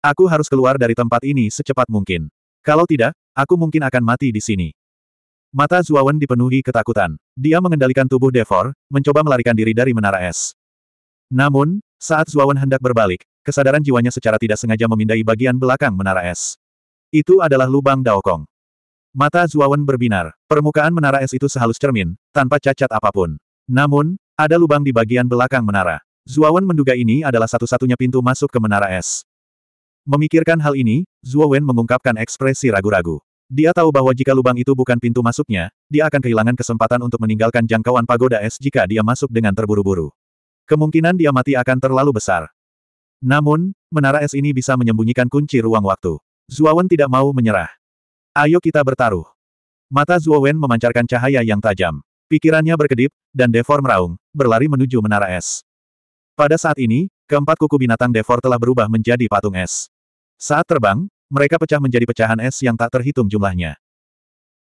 Aku harus keluar dari tempat ini secepat mungkin. Kalau tidak, aku mungkin akan mati di sini. Mata Zuawan dipenuhi ketakutan. Dia mengendalikan tubuh Devor, mencoba melarikan diri dari menara es. Namun, saat Zuawan hendak berbalik, kesadaran jiwanya secara tidak sengaja memindai bagian belakang menara es. Itu adalah lubang Daokong. Mata Zuawan berbinar. Permukaan menara es itu sehalus cermin, tanpa cacat apapun. Namun, ada lubang di bagian belakang menara. Zuawan menduga ini adalah satu-satunya pintu masuk ke menara es. Memikirkan hal ini, Zuo Wen mengungkapkan ekspresi ragu-ragu. Dia tahu bahwa jika lubang itu bukan pintu masuknya, dia akan kehilangan kesempatan untuk meninggalkan jangkauan pagoda es jika dia masuk dengan terburu-buru. Kemungkinan dia mati akan terlalu besar. Namun, menara es ini bisa menyembunyikan kunci ruang waktu. Wen tidak mau menyerah. Ayo kita bertaruh. Mata Wen memancarkan cahaya yang tajam. Pikirannya berkedip, dan Devor meraung, berlari menuju menara es. Pada saat ini, keempat kuku binatang Devor telah berubah menjadi patung es. Saat terbang, mereka pecah menjadi pecahan es yang tak terhitung jumlahnya.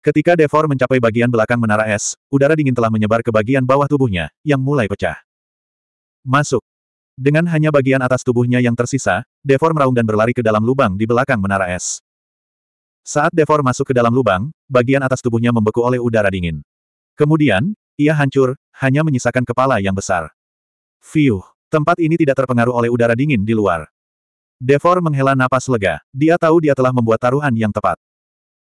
Ketika Devor mencapai bagian belakang menara es, udara dingin telah menyebar ke bagian bawah tubuhnya, yang mulai pecah. Masuk. Dengan hanya bagian atas tubuhnya yang tersisa, Devor meraung dan berlari ke dalam lubang di belakang menara es. Saat Devor masuk ke dalam lubang, bagian atas tubuhnya membeku oleh udara dingin. Kemudian, ia hancur, hanya menyisakan kepala yang besar. Fiuh! Tempat ini tidak terpengaruh oleh udara dingin di luar. Devor menghela napas lega. Dia tahu dia telah membuat taruhan yang tepat.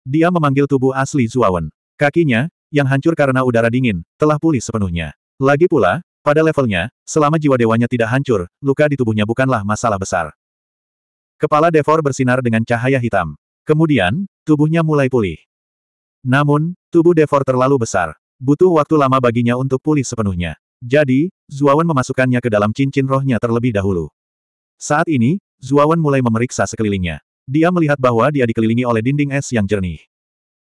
Dia memanggil tubuh asli Zuawan. Kakinya, yang hancur karena udara dingin, telah pulih sepenuhnya. Lagi pula, pada levelnya, selama jiwa dewanya tidak hancur, luka di tubuhnya bukanlah masalah besar. Kepala Devor bersinar dengan cahaya hitam. Kemudian, tubuhnya mulai pulih. Namun, tubuh Devor terlalu besar. Butuh waktu lama baginya untuk pulih sepenuhnya. Jadi, Zuawan memasukkannya ke dalam cincin rohnya terlebih dahulu. Saat ini, Zuawan mulai memeriksa sekelilingnya. Dia melihat bahwa dia dikelilingi oleh dinding es yang jernih.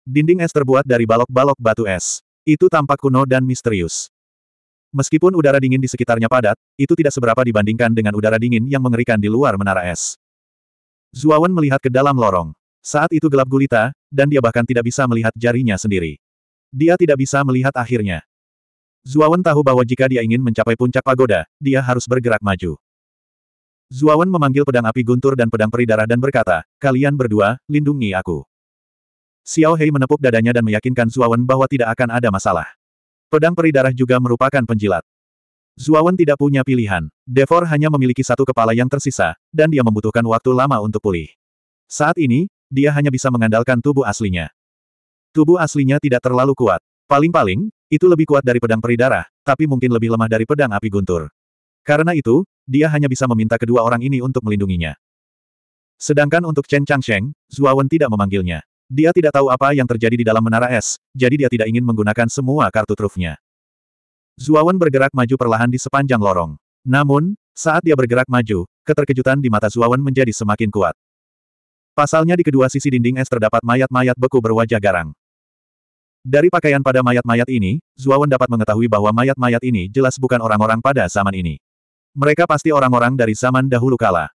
Dinding es terbuat dari balok-balok batu es. Itu tampak kuno dan misterius. Meskipun udara dingin di sekitarnya padat, itu tidak seberapa dibandingkan dengan udara dingin yang mengerikan di luar menara es. Zuawan melihat ke dalam lorong. Saat itu gelap gulita, dan dia bahkan tidak bisa melihat jarinya sendiri. Dia tidak bisa melihat akhirnya. Zuawan tahu bahwa jika dia ingin mencapai puncak pagoda, dia harus bergerak maju. Zuawan memanggil pedang api guntur dan pedang peri darah dan berkata, kalian berdua, lindungi aku. Xiao Hei menepuk dadanya dan meyakinkan Zuawan bahwa tidak akan ada masalah. Pedang peri darah juga merupakan penjilat. Zuawan tidak punya pilihan. Devor hanya memiliki satu kepala yang tersisa, dan dia membutuhkan waktu lama untuk pulih. Saat ini, dia hanya bisa mengandalkan tubuh aslinya. Tubuh aslinya tidak terlalu kuat, Paling-paling, itu lebih kuat dari pedang peridara, tapi mungkin lebih lemah dari pedang api guntur. Karena itu, dia hanya bisa meminta kedua orang ini untuk melindunginya. Sedangkan untuk Chen Changsheng, Zuawan tidak memanggilnya. Dia tidak tahu apa yang terjadi di dalam menara es, jadi dia tidak ingin menggunakan semua kartu trufnya. Zuawan bergerak maju perlahan di sepanjang lorong. Namun, saat dia bergerak maju, keterkejutan di mata Zuawan menjadi semakin kuat. Pasalnya di kedua sisi dinding es terdapat mayat-mayat beku berwajah garang. Dari pakaian pada mayat-mayat ini, Zuawan dapat mengetahui bahwa mayat-mayat ini jelas bukan orang-orang pada zaman ini. Mereka pasti orang-orang dari zaman dahulu kala.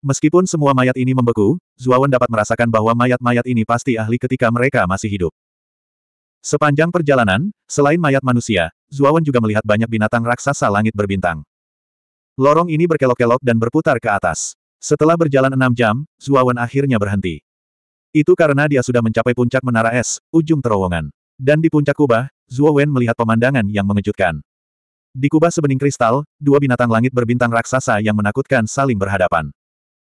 Meskipun semua mayat ini membeku, Zuawan dapat merasakan bahwa mayat-mayat ini pasti ahli ketika mereka masih hidup. Sepanjang perjalanan, selain mayat manusia, Zuawan juga melihat banyak binatang raksasa langit berbintang. Lorong ini berkelok-kelok dan berputar ke atas. Setelah berjalan enam jam, Zuawan akhirnya berhenti. Itu karena dia sudah mencapai puncak menara es, ujung terowongan. Dan di puncak kubah, Zhuo Wen melihat pemandangan yang mengejutkan. Di kubah sebening kristal, dua binatang langit berbintang raksasa yang menakutkan saling berhadapan.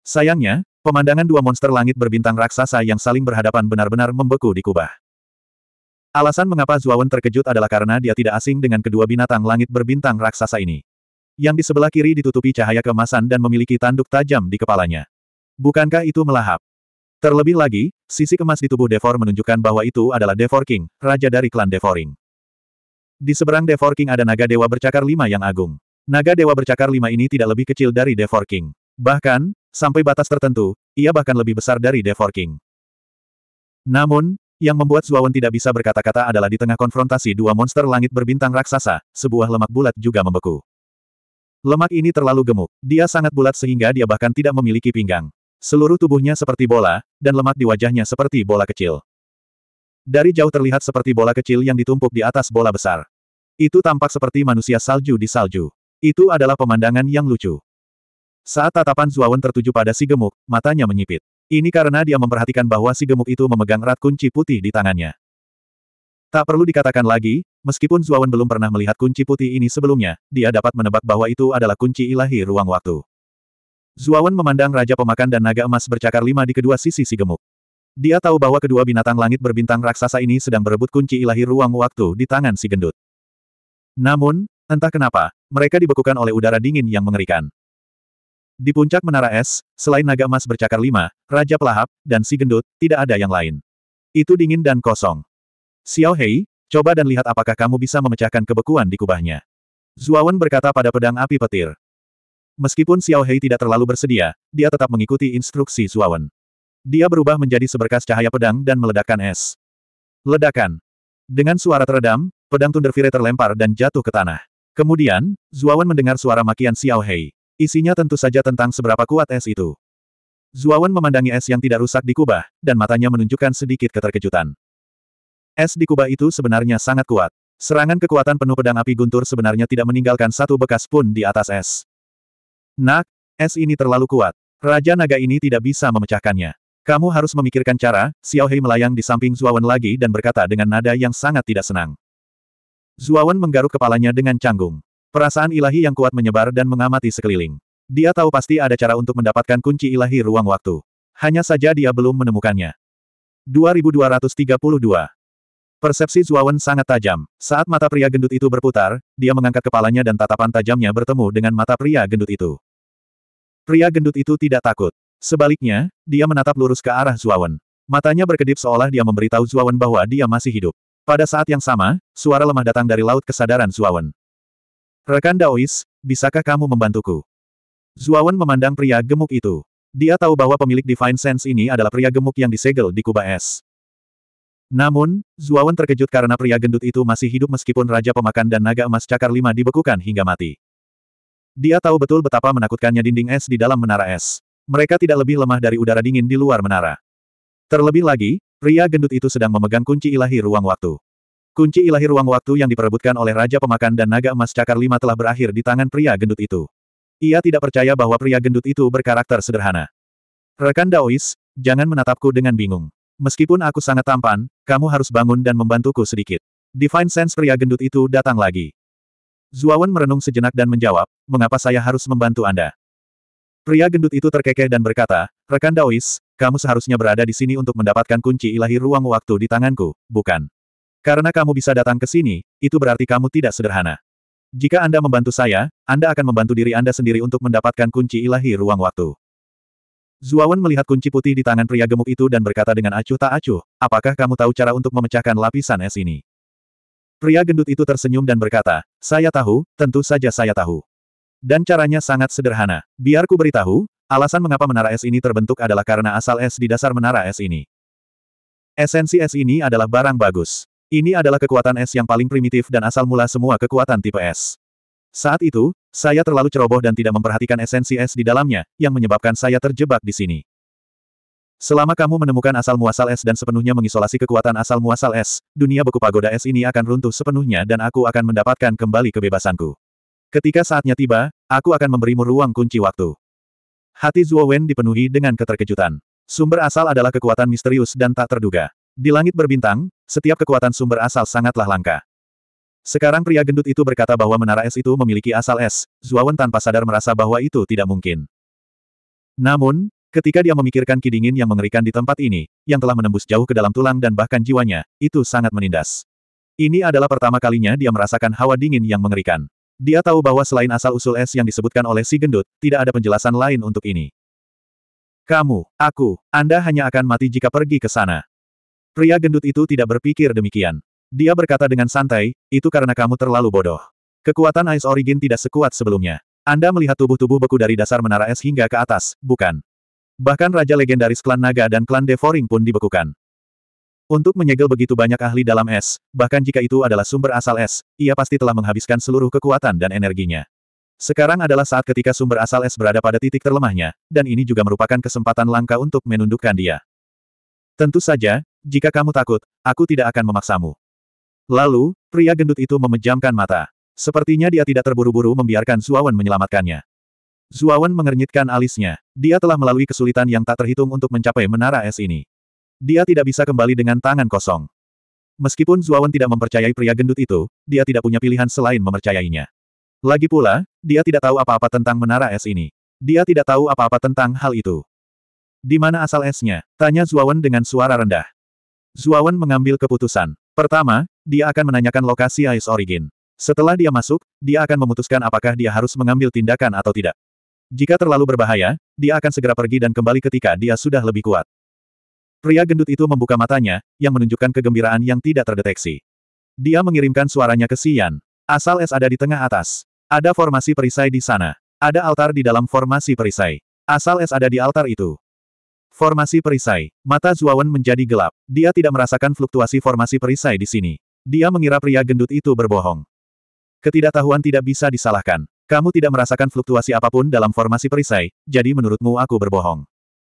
Sayangnya, pemandangan dua monster langit berbintang raksasa yang saling berhadapan benar-benar membeku di kubah. Alasan mengapa Zhuo Wen terkejut adalah karena dia tidak asing dengan kedua binatang langit berbintang raksasa ini. Yang di sebelah kiri ditutupi cahaya kemasan dan memiliki tanduk tajam di kepalanya. Bukankah itu melahap? Terlebih lagi, sisi emas di tubuh Devor menunjukkan bahwa itu adalah Devor King, raja dari klan Devoring. Di seberang Devor King ada naga dewa bercakar lima yang agung. Naga dewa bercakar lima ini tidak lebih kecil dari Devor King. Bahkan, sampai batas tertentu, ia bahkan lebih besar dari Devor King. Namun, yang membuat Zuawan tidak bisa berkata-kata adalah di tengah konfrontasi dua monster langit berbintang raksasa, sebuah lemak bulat juga membeku. Lemak ini terlalu gemuk, dia sangat bulat sehingga dia bahkan tidak memiliki pinggang. Seluruh tubuhnya seperti bola, dan lemak di wajahnya seperti bola kecil. Dari jauh terlihat seperti bola kecil yang ditumpuk di atas bola besar. Itu tampak seperti manusia salju di salju. Itu adalah pemandangan yang lucu. Saat tatapan Zuawan tertuju pada si gemuk, matanya menyipit. Ini karena dia memperhatikan bahwa si gemuk itu memegang rat kunci putih di tangannya. Tak perlu dikatakan lagi, meskipun Zuawan belum pernah melihat kunci putih ini sebelumnya, dia dapat menebak bahwa itu adalah kunci ilahi ruang waktu. Zuawan memandang Raja Pemakan dan Naga Emas bercakar lima di kedua sisi si gemuk. Dia tahu bahwa kedua binatang langit berbintang raksasa ini sedang berebut kunci ilahi ruang waktu di tangan si gendut. Namun, entah kenapa, mereka dibekukan oleh udara dingin yang mengerikan. Di puncak menara es, selain naga emas bercakar lima, Raja Pelahap, dan si gendut, tidak ada yang lain. Itu dingin dan kosong. Xiao Hei, coba dan lihat apakah kamu bisa memecahkan kebekuan di kubahnya. Zuawan berkata pada pedang api petir. Meskipun Xiao Hei tidak terlalu bersedia, dia tetap mengikuti instruksi Zuawan. Dia berubah menjadi seberkas cahaya pedang dan meledakkan es. Ledakan. Dengan suara teredam, pedang Thunderfire terlempar dan jatuh ke tanah. Kemudian, Zuawan mendengar suara makian Xiao Hei. Isinya tentu saja tentang seberapa kuat es itu. Zuawan memandangi es yang tidak rusak di kubah, dan matanya menunjukkan sedikit keterkejutan. Es di kubah itu sebenarnya sangat kuat. Serangan kekuatan penuh pedang api guntur sebenarnya tidak meninggalkan satu bekas pun di atas es. Nak, es ini terlalu kuat. Raja naga ini tidak bisa memecahkannya. Kamu harus memikirkan cara, Xiao Hei melayang di samping Zuawan lagi dan berkata dengan nada yang sangat tidak senang. Zuawan menggaruk kepalanya dengan canggung. Perasaan ilahi yang kuat menyebar dan mengamati sekeliling. Dia tahu pasti ada cara untuk mendapatkan kunci ilahi ruang waktu. Hanya saja dia belum menemukannya. 2232 Persepsi Zuawan sangat tajam. Saat mata pria gendut itu berputar, dia mengangkat kepalanya dan tatapan tajamnya bertemu dengan mata pria gendut itu. Pria gendut itu tidak takut. Sebaliknya, dia menatap lurus ke arah Zuawan. Matanya berkedip seolah dia memberitahu Zuawan bahwa dia masih hidup. Pada saat yang sama, suara lemah datang dari laut kesadaran Zuawan. Rekan Daois, bisakah kamu membantuku? Zuawan memandang pria gemuk itu. Dia tahu bahwa pemilik Divine Sense ini adalah pria gemuk yang disegel di Kuba Es. Namun, Zuawan terkejut karena pria gendut itu masih hidup meskipun Raja Pemakan dan Naga Emas Cakar Lima dibekukan hingga mati. Dia tahu betul betapa menakutkannya dinding es di dalam menara es. Mereka tidak lebih lemah dari udara dingin di luar menara. Terlebih lagi, pria gendut itu sedang memegang kunci ilahi ruang waktu. Kunci ilahi ruang waktu yang diperebutkan oleh Raja Pemakan dan Naga Emas Cakar Lima telah berakhir di tangan pria gendut itu. Ia tidak percaya bahwa pria gendut itu berkarakter sederhana. Rekan Daois, jangan menatapku dengan bingung. Meskipun aku sangat tampan, kamu harus bangun dan membantuku sedikit. Divine Sense pria gendut itu datang lagi. Zuawan merenung sejenak dan menjawab, mengapa saya harus membantu Anda? Pria gendut itu terkekeh dan berkata, Rekan Daois, kamu seharusnya berada di sini untuk mendapatkan kunci ilahi ruang waktu di tanganku, bukan? Karena kamu bisa datang ke sini, itu berarti kamu tidak sederhana. Jika Anda membantu saya, Anda akan membantu diri Anda sendiri untuk mendapatkan kunci ilahi ruang waktu. Zuawan melihat kunci putih di tangan pria gemuk itu dan berkata dengan acuh tak acuh, apakah kamu tahu cara untuk memecahkan lapisan es ini? Pria gendut itu tersenyum dan berkata, saya tahu, tentu saja saya tahu. Dan caranya sangat sederhana. Biar ku beritahu, alasan mengapa menara es ini terbentuk adalah karena asal es di dasar menara es ini. Esensi es ini adalah barang bagus. Ini adalah kekuatan es yang paling primitif dan asal mula semua kekuatan tipe es. Saat itu, saya terlalu ceroboh dan tidak memperhatikan esensi es di dalamnya, yang menyebabkan saya terjebak di sini. Selama kamu menemukan asal-muasal es dan sepenuhnya mengisolasi kekuatan asal-muasal es, dunia beku pagoda es ini akan runtuh sepenuhnya dan aku akan mendapatkan kembali kebebasanku. Ketika saatnya tiba, aku akan memberimu ruang kunci waktu. Hati Zuo Wen dipenuhi dengan keterkejutan. Sumber asal adalah kekuatan misterius dan tak terduga. Di langit berbintang, setiap kekuatan sumber asal sangatlah langka. Sekarang pria gendut itu berkata bahwa menara es itu memiliki asal es, Zuo Wen tanpa sadar merasa bahwa itu tidak mungkin. Namun, Ketika dia memikirkan kidingin yang mengerikan di tempat ini, yang telah menembus jauh ke dalam tulang dan bahkan jiwanya, itu sangat menindas. Ini adalah pertama kalinya dia merasakan hawa dingin yang mengerikan. Dia tahu bahwa selain asal-usul es yang disebutkan oleh si gendut, tidak ada penjelasan lain untuk ini. Kamu, aku, Anda hanya akan mati jika pergi ke sana. Pria gendut itu tidak berpikir demikian. Dia berkata dengan santai, itu karena kamu terlalu bodoh. Kekuatan Ice Origin tidak sekuat sebelumnya. Anda melihat tubuh-tubuh beku dari dasar menara es hingga ke atas, bukan? Bahkan raja legendaris klan Naga dan klan Devoring pun dibekukan. Untuk menyegel begitu banyak ahli dalam es, bahkan jika itu adalah sumber asal es, ia pasti telah menghabiskan seluruh kekuatan dan energinya. Sekarang adalah saat ketika sumber asal es berada pada titik terlemahnya, dan ini juga merupakan kesempatan langka untuk menundukkan dia. Tentu saja, jika kamu takut, aku tidak akan memaksamu. Lalu, pria gendut itu memejamkan mata. Sepertinya dia tidak terburu-buru membiarkan Suawan menyelamatkannya. Zuawan mengernyitkan alisnya. Dia telah melalui kesulitan yang tak terhitung untuk mencapai menara es ini. Dia tidak bisa kembali dengan tangan kosong. Meskipun Zuawan tidak mempercayai pria gendut itu, dia tidak punya pilihan selain mempercayainya. Lagi pula, dia tidak tahu apa-apa tentang menara es ini. Dia tidak tahu apa-apa tentang hal itu. Di mana asal esnya? Tanya Zuawan dengan suara rendah. Zuawan mengambil keputusan. Pertama, dia akan menanyakan lokasi Ice Origin. Setelah dia masuk, dia akan memutuskan apakah dia harus mengambil tindakan atau tidak. Jika terlalu berbahaya, dia akan segera pergi dan kembali ketika dia sudah lebih kuat. Pria gendut itu membuka matanya, yang menunjukkan kegembiraan yang tidak terdeteksi. Dia mengirimkan suaranya ke Sian. Asal es ada di tengah atas. Ada formasi perisai di sana. Ada altar di dalam formasi perisai. Asal es ada di altar itu. Formasi perisai. Mata Zuawan menjadi gelap. Dia tidak merasakan fluktuasi formasi perisai di sini. Dia mengira pria gendut itu berbohong. Ketidaktahuan tidak bisa disalahkan. Kamu tidak merasakan fluktuasi apapun dalam formasi perisai, jadi menurutmu aku berbohong.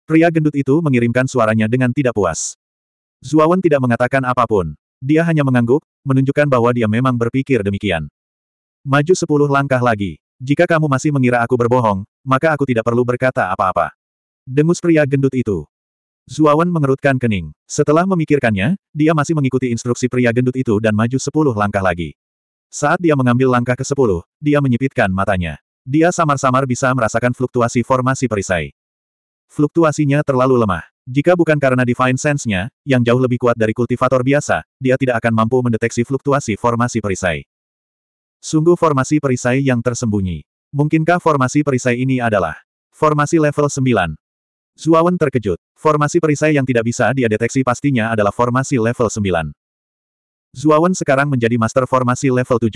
Pria gendut itu mengirimkan suaranya dengan tidak puas. Zuawan tidak mengatakan apapun. Dia hanya mengangguk, menunjukkan bahwa dia memang berpikir demikian. Maju sepuluh langkah lagi. Jika kamu masih mengira aku berbohong, maka aku tidak perlu berkata apa-apa. Dengus pria gendut itu. Zuawan mengerutkan kening. Setelah memikirkannya, dia masih mengikuti instruksi pria gendut itu dan maju sepuluh langkah lagi. Saat dia mengambil langkah ke-10, dia menyipitkan matanya. Dia samar-samar bisa merasakan fluktuasi formasi perisai. Fluktuasinya terlalu lemah. Jika bukan karena Divine Sense-nya, yang jauh lebih kuat dari kultivator biasa, dia tidak akan mampu mendeteksi fluktuasi formasi perisai. Sungguh formasi perisai yang tersembunyi. Mungkinkah formasi perisai ini adalah formasi level 9? Zuawan terkejut. Formasi perisai yang tidak bisa dia deteksi pastinya adalah formasi level 9. Zuawan sekarang menjadi master formasi level 7.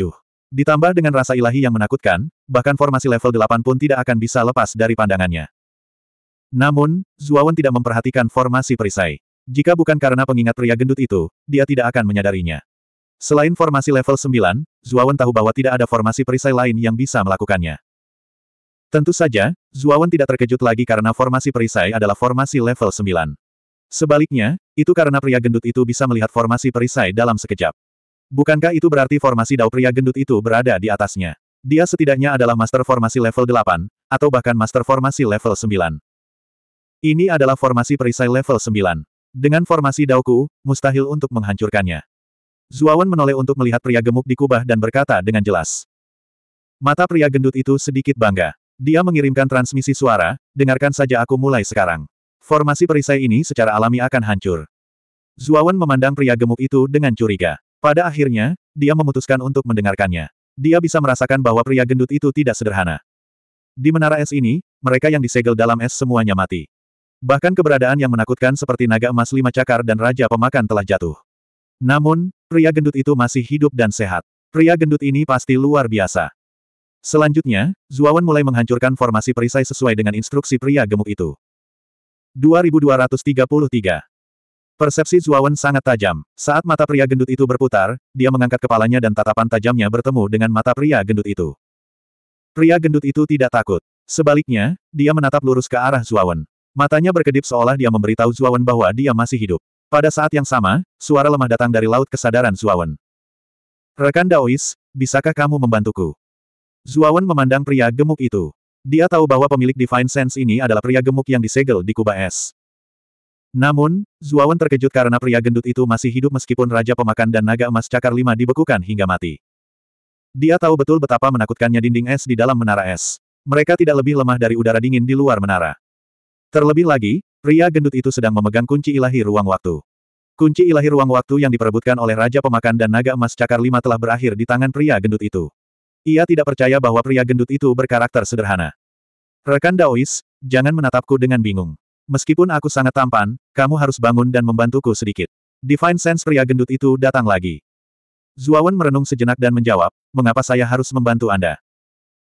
Ditambah dengan rasa ilahi yang menakutkan, bahkan formasi level 8 pun tidak akan bisa lepas dari pandangannya. Namun, Zuawan tidak memperhatikan formasi perisai. Jika bukan karena pengingat pria gendut itu, dia tidak akan menyadarinya. Selain formasi level 9, Zuawan tahu bahwa tidak ada formasi perisai lain yang bisa melakukannya. Tentu saja, Zuawan tidak terkejut lagi karena formasi perisai adalah formasi level 9. Sebaliknya, itu karena pria gendut itu bisa melihat formasi perisai dalam sekejap. Bukankah itu berarti formasi dao pria gendut itu berada di atasnya? Dia setidaknya adalah master formasi level 8, atau bahkan master formasi level 9. Ini adalah formasi perisai level 9. Dengan formasi daoku, mustahil untuk menghancurkannya. Zuawan menoleh untuk melihat pria gemuk di kubah dan berkata dengan jelas. Mata pria gendut itu sedikit bangga. Dia mengirimkan transmisi suara, dengarkan saja aku mulai sekarang. Formasi perisai ini secara alami akan hancur. Zuawan memandang pria gemuk itu dengan curiga. Pada akhirnya, dia memutuskan untuk mendengarkannya. Dia bisa merasakan bahwa pria gendut itu tidak sederhana. Di menara es ini, mereka yang disegel dalam es semuanya mati. Bahkan keberadaan yang menakutkan seperti naga emas lima cakar dan raja pemakan telah jatuh. Namun, pria gendut itu masih hidup dan sehat. Pria gendut ini pasti luar biasa. Selanjutnya, Zuawan mulai menghancurkan formasi perisai sesuai dengan instruksi pria gemuk itu. 2233. Persepsi Zuawan sangat tajam. Saat mata pria gendut itu berputar, dia mengangkat kepalanya dan tatapan tajamnya bertemu dengan mata pria gendut itu. Pria gendut itu tidak takut. Sebaliknya, dia menatap lurus ke arah Zuawan. Matanya berkedip seolah dia memberitahu Zuawan bahwa dia masih hidup. Pada saat yang sama, suara lemah datang dari laut kesadaran Zuawan. Rekan Daois, bisakah kamu membantuku? Zuawan memandang pria gemuk itu. Dia tahu bahwa pemilik Divine Sense ini adalah pria gemuk yang disegel di Kubah Es. Namun, Zuawan terkejut karena pria gendut itu masih hidup meskipun Raja Pemakan dan Naga Emas Cakar Lima dibekukan hingga mati. Dia tahu betul betapa menakutkannya dinding es di dalam menara es. Mereka tidak lebih lemah dari udara dingin di luar menara. Terlebih lagi, pria gendut itu sedang memegang kunci ilahi ruang waktu. Kunci ilahi ruang waktu yang diperebutkan oleh Raja Pemakan dan Naga Emas Cakar Lima telah berakhir di tangan pria gendut itu. Ia tidak percaya bahwa pria gendut itu berkarakter sederhana. Rekan Daois, jangan menatapku dengan bingung. Meskipun aku sangat tampan, kamu harus bangun dan membantuku sedikit. Divine Sense pria gendut itu datang lagi. Zuawan merenung sejenak dan menjawab, mengapa saya harus membantu Anda?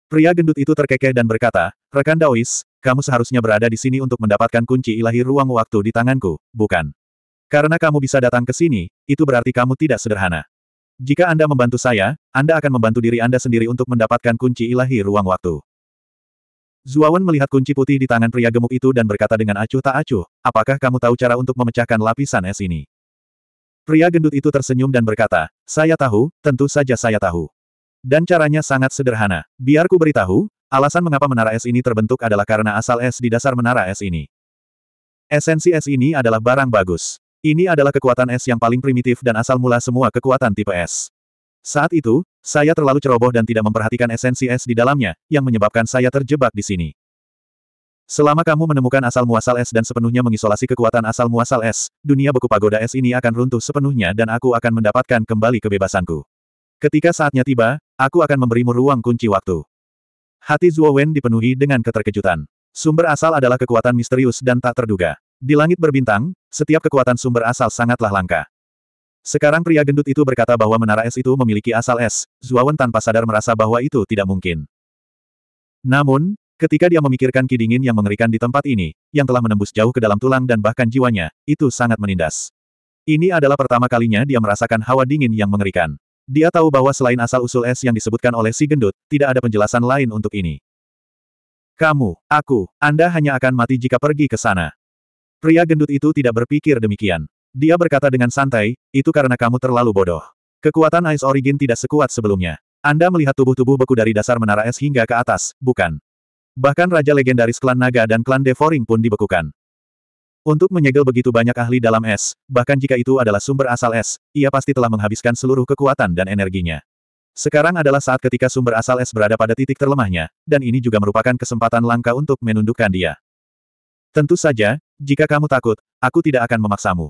Pria gendut itu terkekeh dan berkata, Rekan Daois, kamu seharusnya berada di sini untuk mendapatkan kunci ilahi ruang waktu di tanganku, bukan? Karena kamu bisa datang ke sini, itu berarti kamu tidak sederhana. Jika Anda membantu saya, Anda akan membantu diri Anda sendiri untuk mendapatkan kunci ilahi ruang waktu. Zuawan melihat kunci putih di tangan pria gemuk itu dan berkata dengan acuh tak acuh, apakah kamu tahu cara untuk memecahkan lapisan es ini? Pria gendut itu tersenyum dan berkata, saya tahu, tentu saja saya tahu. Dan caranya sangat sederhana. Biarku beritahu, alasan mengapa menara es ini terbentuk adalah karena asal es di dasar menara es ini. Esensi es ini adalah barang bagus. Ini adalah kekuatan es yang paling primitif dan asal mula semua kekuatan tipe es. Saat itu, saya terlalu ceroboh dan tidak memperhatikan esensi es di dalamnya, yang menyebabkan saya terjebak di sini. Selama kamu menemukan asal-muasal es dan sepenuhnya mengisolasi kekuatan asal-muasal es, dunia beku pagoda es ini akan runtuh sepenuhnya dan aku akan mendapatkan kembali kebebasanku. Ketika saatnya tiba, aku akan memberimu ruang kunci waktu. Hati Zhuo Wen dipenuhi dengan keterkejutan. Sumber asal adalah kekuatan misterius dan tak terduga. Di langit berbintang, setiap kekuatan sumber asal sangatlah langka. Sekarang pria gendut itu berkata bahwa menara es itu memiliki asal es, Zuawan tanpa sadar merasa bahwa itu tidak mungkin. Namun, ketika dia memikirkan ki yang mengerikan di tempat ini, yang telah menembus jauh ke dalam tulang dan bahkan jiwanya, itu sangat menindas. Ini adalah pertama kalinya dia merasakan hawa dingin yang mengerikan. Dia tahu bahwa selain asal-usul es yang disebutkan oleh si gendut, tidak ada penjelasan lain untuk ini. Kamu, aku, Anda hanya akan mati jika pergi ke sana. Pria gendut itu tidak berpikir demikian. Dia berkata dengan santai, itu karena kamu terlalu bodoh. Kekuatan Ice Origin tidak sekuat sebelumnya. Anda melihat tubuh-tubuh beku dari dasar menara es hingga ke atas, bukan? Bahkan raja legendaris klan Naga dan klan Devoring pun dibekukan. Untuk menyegel begitu banyak ahli dalam es, bahkan jika itu adalah sumber asal es, ia pasti telah menghabiskan seluruh kekuatan dan energinya. Sekarang adalah saat ketika sumber asal es berada pada titik terlemahnya, dan ini juga merupakan kesempatan langka untuk menundukkan dia. Tentu saja, jika kamu takut, aku tidak akan memaksamu.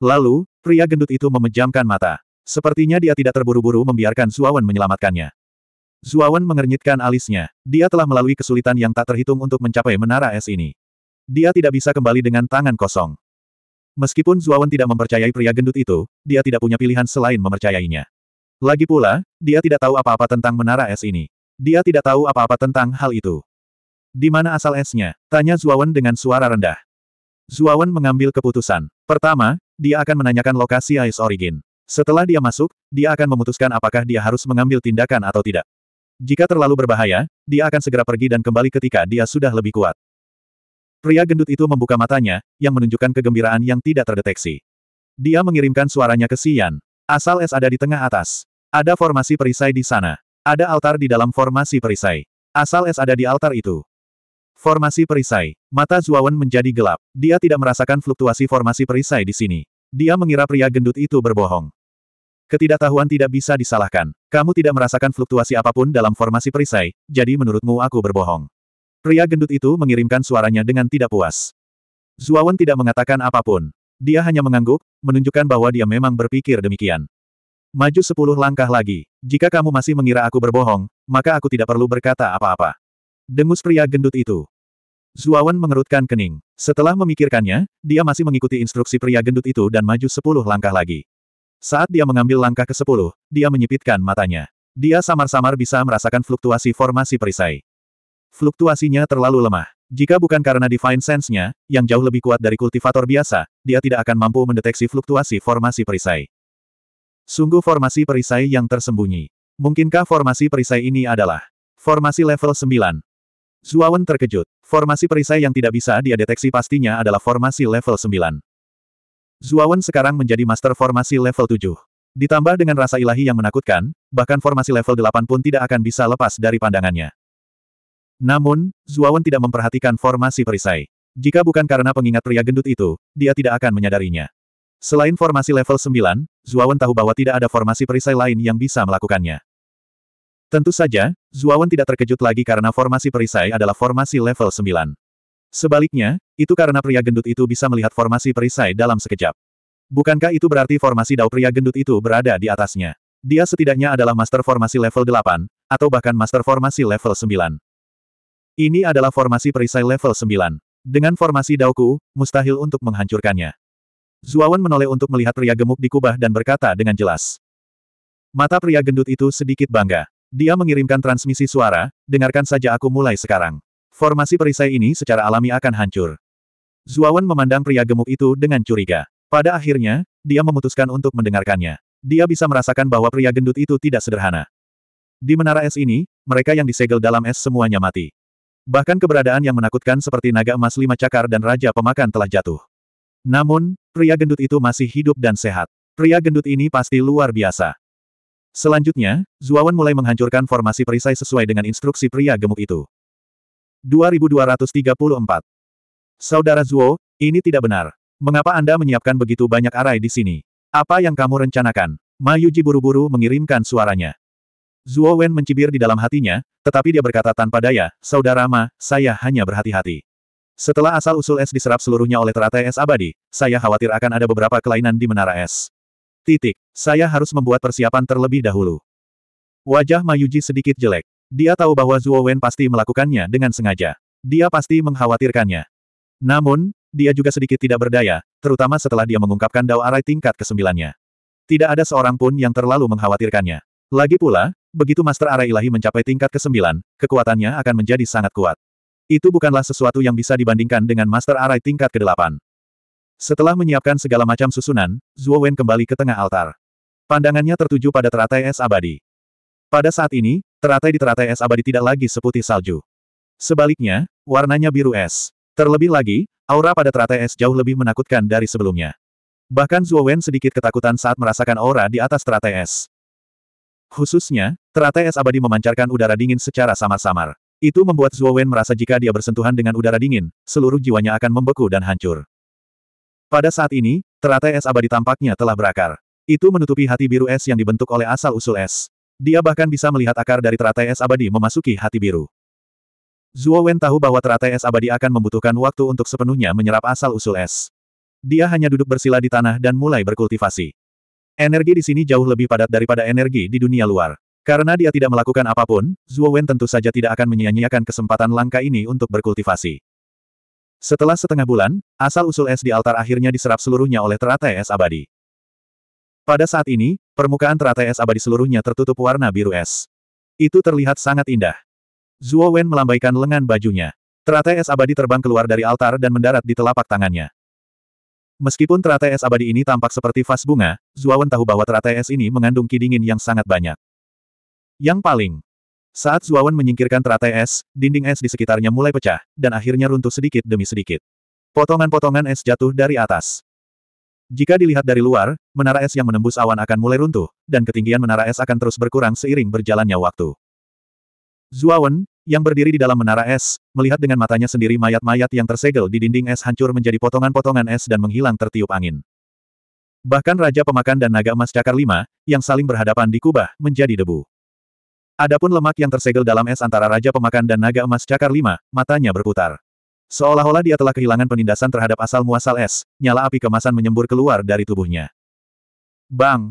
Lalu, pria gendut itu memejamkan mata. Sepertinya dia tidak terburu-buru membiarkan Zuawan menyelamatkannya. Zuawan mengernyitkan alisnya. Dia telah melalui kesulitan yang tak terhitung untuk mencapai menara es ini. Dia tidak bisa kembali dengan tangan kosong. Meskipun Zuawan tidak mempercayai pria gendut itu, dia tidak punya pilihan selain mempercayainya. Lagi pula, dia tidak tahu apa-apa tentang menara es ini. Dia tidak tahu apa-apa tentang hal itu. Di mana asal esnya? Tanya Zuawan dengan suara rendah. Zuawan mengambil keputusan. Pertama, dia akan menanyakan lokasi Ice Origin. Setelah dia masuk, dia akan memutuskan apakah dia harus mengambil tindakan atau tidak. Jika terlalu berbahaya, dia akan segera pergi dan kembali ketika dia sudah lebih kuat. Pria gendut itu membuka matanya, yang menunjukkan kegembiraan yang tidak terdeteksi. Dia mengirimkan suaranya ke Sian. Asal es ada di tengah atas. Ada formasi perisai di sana. Ada altar di dalam formasi perisai. Asal es ada di altar itu. Formasi perisai. Mata Zuawan menjadi gelap. Dia tidak merasakan fluktuasi formasi perisai di sini. Dia mengira pria gendut itu berbohong. Ketidaktahuan tidak bisa disalahkan. Kamu tidak merasakan fluktuasi apapun dalam formasi perisai, jadi menurutmu aku berbohong. Pria gendut itu mengirimkan suaranya dengan tidak puas. Zuawan tidak mengatakan apapun. Dia hanya mengangguk, menunjukkan bahwa dia memang berpikir demikian. Maju sepuluh langkah lagi. Jika kamu masih mengira aku berbohong, maka aku tidak perlu berkata apa-apa. Dengus pria gendut itu. Zuawan mengerutkan kening. Setelah memikirkannya, dia masih mengikuti instruksi pria gendut itu dan maju sepuluh langkah lagi. Saat dia mengambil langkah ke sepuluh, dia menyipitkan matanya. Dia samar-samar bisa merasakan fluktuasi formasi perisai. Fluktuasinya terlalu lemah. Jika bukan karena Divine Sense-nya, yang jauh lebih kuat dari kultivator biasa, dia tidak akan mampu mendeteksi fluktuasi formasi perisai. Sungguh formasi perisai yang tersembunyi. Mungkinkah formasi perisai ini adalah formasi level 9, Zuawan terkejut. Formasi perisai yang tidak bisa dia deteksi pastinya adalah formasi level 9. Zuawan sekarang menjadi master formasi level 7. Ditambah dengan rasa ilahi yang menakutkan, bahkan formasi level 8 pun tidak akan bisa lepas dari pandangannya. Namun, Zuawan tidak memperhatikan formasi perisai. Jika bukan karena pengingat pria gendut itu, dia tidak akan menyadarinya. Selain formasi level 9, Zuawan tahu bahwa tidak ada formasi perisai lain yang bisa melakukannya. Tentu saja, Zuawan tidak terkejut lagi karena formasi perisai adalah formasi level 9. Sebaliknya, itu karena pria gendut itu bisa melihat formasi perisai dalam sekejap. Bukankah itu berarti formasi dao pria gendut itu berada di atasnya? Dia setidaknya adalah master formasi level 8, atau bahkan master formasi level 9. Ini adalah formasi perisai level 9. Dengan formasi dauku, mustahil untuk menghancurkannya. Zuawan menoleh untuk melihat pria gemuk di kubah dan berkata dengan jelas. Mata pria gendut itu sedikit bangga. Dia mengirimkan transmisi suara, dengarkan saja aku mulai sekarang. Formasi perisai ini secara alami akan hancur. Zuawan memandang pria gemuk itu dengan curiga. Pada akhirnya, dia memutuskan untuk mendengarkannya. Dia bisa merasakan bahwa pria gendut itu tidak sederhana. Di menara es ini, mereka yang disegel dalam es semuanya mati. Bahkan keberadaan yang menakutkan seperti naga emas lima cakar dan raja pemakan telah jatuh. Namun, pria gendut itu masih hidup dan sehat. Pria gendut ini pasti luar biasa. Selanjutnya, Zuawan mulai menghancurkan formasi perisai sesuai dengan instruksi pria gemuk itu. 2234 Saudara Zuo, ini tidak benar. Mengapa Anda menyiapkan begitu banyak arai di sini? Apa yang kamu rencanakan? Mayuji buru-buru mengirimkan suaranya. Zuo Wen mencibir di dalam hatinya, tetapi dia berkata tanpa daya, Saudara Ma, saya hanya berhati-hati. Setelah asal-usul es diserap seluruhnya oleh teratai es abadi, saya khawatir akan ada beberapa kelainan di menara es. Titik. Saya harus membuat persiapan terlebih dahulu. Wajah Mayuji sedikit jelek. Dia tahu bahwa Zuo Wen pasti melakukannya dengan sengaja. Dia pasti mengkhawatirkannya. Namun, dia juga sedikit tidak berdaya, terutama setelah dia mengungkapkan Dao Arai tingkat kesembilannya. Tidak ada seorang pun yang terlalu mengkhawatirkannya. Lagi pula, begitu Master Arai Ilahi mencapai tingkat kesembilan, kekuatannya akan menjadi sangat kuat. Itu bukanlah sesuatu yang bisa dibandingkan dengan Master Arai tingkat kedelapan. Setelah menyiapkan segala macam susunan, Zhuo Wen kembali ke tengah altar. Pandangannya tertuju pada teratai es abadi. Pada saat ini, teratai di teratai es abadi tidak lagi seputih salju. Sebaliknya, warnanya biru es. Terlebih lagi, aura pada teratai es jauh lebih menakutkan dari sebelumnya. Bahkan Zhuo Wen sedikit ketakutan saat merasakan aura di atas teratai es. Khususnya, teratai es abadi memancarkan udara dingin secara samar-samar. Itu membuat Zhuo Wen merasa jika dia bersentuhan dengan udara dingin, seluruh jiwanya akan membeku dan hancur. Pada saat ini, teratai es abadi tampaknya telah berakar. Itu menutupi hati biru es yang dibentuk oleh asal-usul es. Dia bahkan bisa melihat akar dari teratai es abadi memasuki hati biru. Zuo Wen tahu bahwa teratai es abadi akan membutuhkan waktu untuk sepenuhnya menyerap asal-usul es. Dia hanya duduk bersila di tanah dan mulai berkultivasi. Energi di sini jauh lebih padat daripada energi di dunia luar. Karena dia tidak melakukan apapun, Zuo Wen tentu saja tidak akan menyia-nyiakan kesempatan langka ini untuk berkultivasi. Setelah setengah bulan, asal-usul es di altar akhirnya diserap seluruhnya oleh teratai es abadi. Pada saat ini, permukaan teratai es abadi seluruhnya tertutup warna biru es. Itu terlihat sangat indah. Zuo Wen melambaikan lengan bajunya. Teratai es abadi terbang keluar dari altar dan mendarat di telapak tangannya. Meskipun teratai es abadi ini tampak seperti vas bunga, Zuo Wen tahu bahwa teratai es ini mengandung ki yang sangat banyak. Yang paling saat Zuawan menyingkirkan teratai es, dinding es di sekitarnya mulai pecah, dan akhirnya runtuh sedikit demi sedikit. Potongan-potongan es jatuh dari atas. Jika dilihat dari luar, menara es yang menembus awan akan mulai runtuh, dan ketinggian menara es akan terus berkurang seiring berjalannya waktu. Zuawan, yang berdiri di dalam menara es, melihat dengan matanya sendiri mayat-mayat yang tersegel di dinding es hancur menjadi potongan-potongan es dan menghilang tertiup angin. Bahkan Raja Pemakan dan Naga Emas Cakar lima yang saling berhadapan di kubah, menjadi debu. Adapun lemak yang tersegel dalam es antara Raja Pemakan dan Naga Emas Cakar Lima, matanya berputar. Seolah-olah dia telah kehilangan penindasan terhadap asal-muasal es, nyala api kemasan menyembur keluar dari tubuhnya. Bang!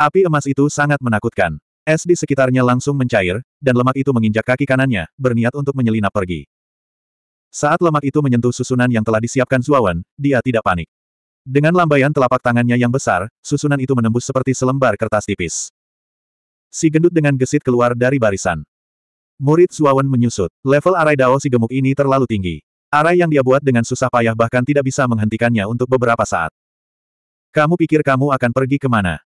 Api emas itu sangat menakutkan. Es di sekitarnya langsung mencair, dan lemak itu menginjak kaki kanannya, berniat untuk menyelinap pergi. Saat lemak itu menyentuh susunan yang telah disiapkan Zuawan, dia tidak panik. Dengan lambaian telapak tangannya yang besar, susunan itu menembus seperti selembar kertas tipis. Si gendut dengan gesit keluar dari barisan. Murid Zuawan menyusut. Level arai dao si gemuk ini terlalu tinggi. Arai yang dia buat dengan susah payah bahkan tidak bisa menghentikannya untuk beberapa saat. Kamu pikir kamu akan pergi kemana?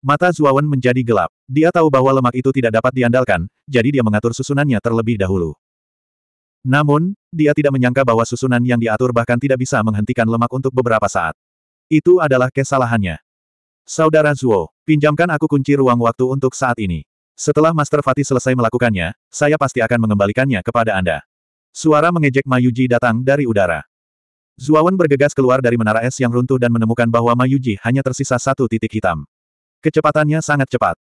Mata Zuawan menjadi gelap. Dia tahu bahwa lemak itu tidak dapat diandalkan, jadi dia mengatur susunannya terlebih dahulu. Namun, dia tidak menyangka bahwa susunan yang diatur bahkan tidak bisa menghentikan lemak untuk beberapa saat. Itu adalah kesalahannya. Saudara Zuo, pinjamkan aku kunci ruang waktu untuk saat ini. Setelah Master Fatih selesai melakukannya, saya pasti akan mengembalikannya kepada Anda. Suara mengejek Mayuji datang dari udara. Zuawan bergegas keluar dari menara es yang runtuh dan menemukan bahwa Mayuji hanya tersisa satu titik hitam. Kecepatannya sangat cepat.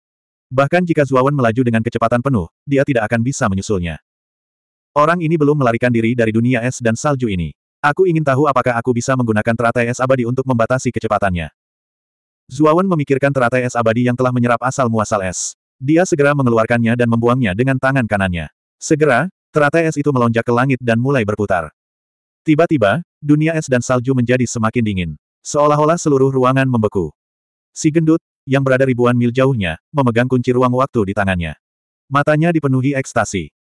Bahkan jika Zuawan melaju dengan kecepatan penuh, dia tidak akan bisa menyusulnya. Orang ini belum melarikan diri dari dunia es dan salju ini. Aku ingin tahu apakah aku bisa menggunakan teratai es abadi untuk membatasi kecepatannya. Zuawan memikirkan teratai es abadi yang telah menyerap asal-muasal es. Dia segera mengeluarkannya dan membuangnya dengan tangan kanannya. Segera, teratai es itu melonjak ke langit dan mulai berputar. Tiba-tiba, dunia es dan salju menjadi semakin dingin. Seolah-olah seluruh ruangan membeku. Si gendut, yang berada ribuan mil jauhnya, memegang kunci ruang waktu di tangannya. Matanya dipenuhi ekstasi.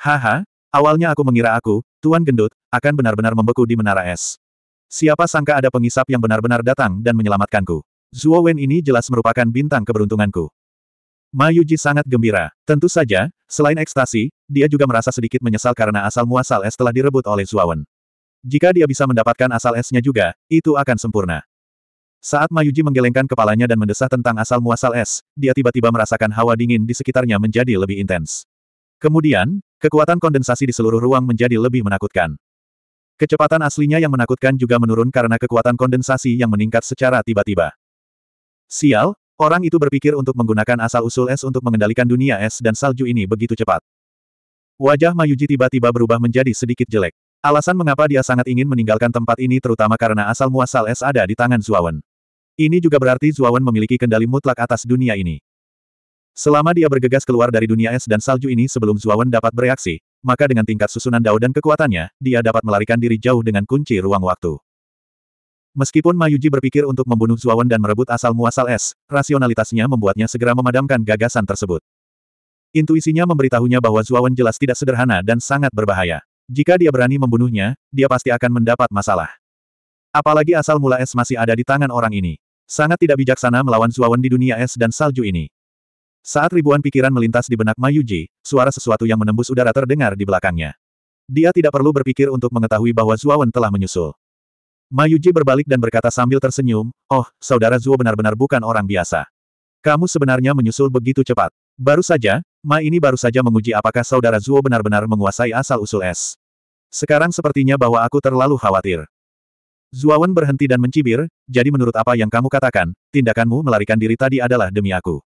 Haha, awalnya aku mengira aku, Tuan Gendut, akan benar-benar membeku di menara es. Siapa sangka ada pengisap yang benar-benar datang dan menyelamatkanku. Zuo Wen ini jelas merupakan bintang keberuntunganku. Ma Yuji sangat gembira. Tentu saja, selain ekstasi, dia juga merasa sedikit menyesal karena asal-muasal es telah direbut oleh Wen. Jika dia bisa mendapatkan asal esnya juga, itu akan sempurna. Saat Mayuji menggelengkan kepalanya dan mendesah tentang asal-muasal es, dia tiba-tiba merasakan hawa dingin di sekitarnya menjadi lebih intens. Kemudian, kekuatan kondensasi di seluruh ruang menjadi lebih menakutkan. Kecepatan aslinya yang menakutkan juga menurun karena kekuatan kondensasi yang meningkat secara tiba-tiba. Sial, orang itu berpikir untuk menggunakan asal-usul es untuk mengendalikan dunia es dan salju ini begitu cepat. Wajah Mayuji tiba-tiba berubah menjadi sedikit jelek. Alasan mengapa dia sangat ingin meninggalkan tempat ini terutama karena asal-muasal es ada di tangan Zuawan. Ini juga berarti Zuawan memiliki kendali mutlak atas dunia ini. Selama dia bergegas keluar dari dunia es dan salju ini sebelum Zuawan dapat bereaksi, maka dengan tingkat susunan dao dan kekuatannya, dia dapat melarikan diri jauh dengan kunci ruang waktu. Meskipun Mayuji berpikir untuk membunuh Zuawan dan merebut asal-muasal es, rasionalitasnya membuatnya segera memadamkan gagasan tersebut. Intuisinya memberitahunya bahwa Zuawan jelas tidak sederhana dan sangat berbahaya. Jika dia berani membunuhnya, dia pasti akan mendapat masalah. Apalagi asal mula es masih ada di tangan orang ini. Sangat tidak bijaksana melawan Zuawan di dunia es dan salju ini. Saat ribuan pikiran melintas di benak Mayuji, suara sesuatu yang menembus udara terdengar di belakangnya. Dia tidak perlu berpikir untuk mengetahui bahwa Zuawan telah menyusul. Mayuji berbalik dan berkata sambil tersenyum, Oh, saudara Zuo benar-benar bukan orang biasa. Kamu sebenarnya menyusul begitu cepat. Baru saja, Ma ini baru saja menguji apakah saudara Zuo benar-benar menguasai asal-usul es. Sekarang sepertinya bahwa aku terlalu khawatir. Zuawan berhenti dan mencibir, jadi menurut apa yang kamu katakan, tindakanmu melarikan diri tadi adalah demi aku.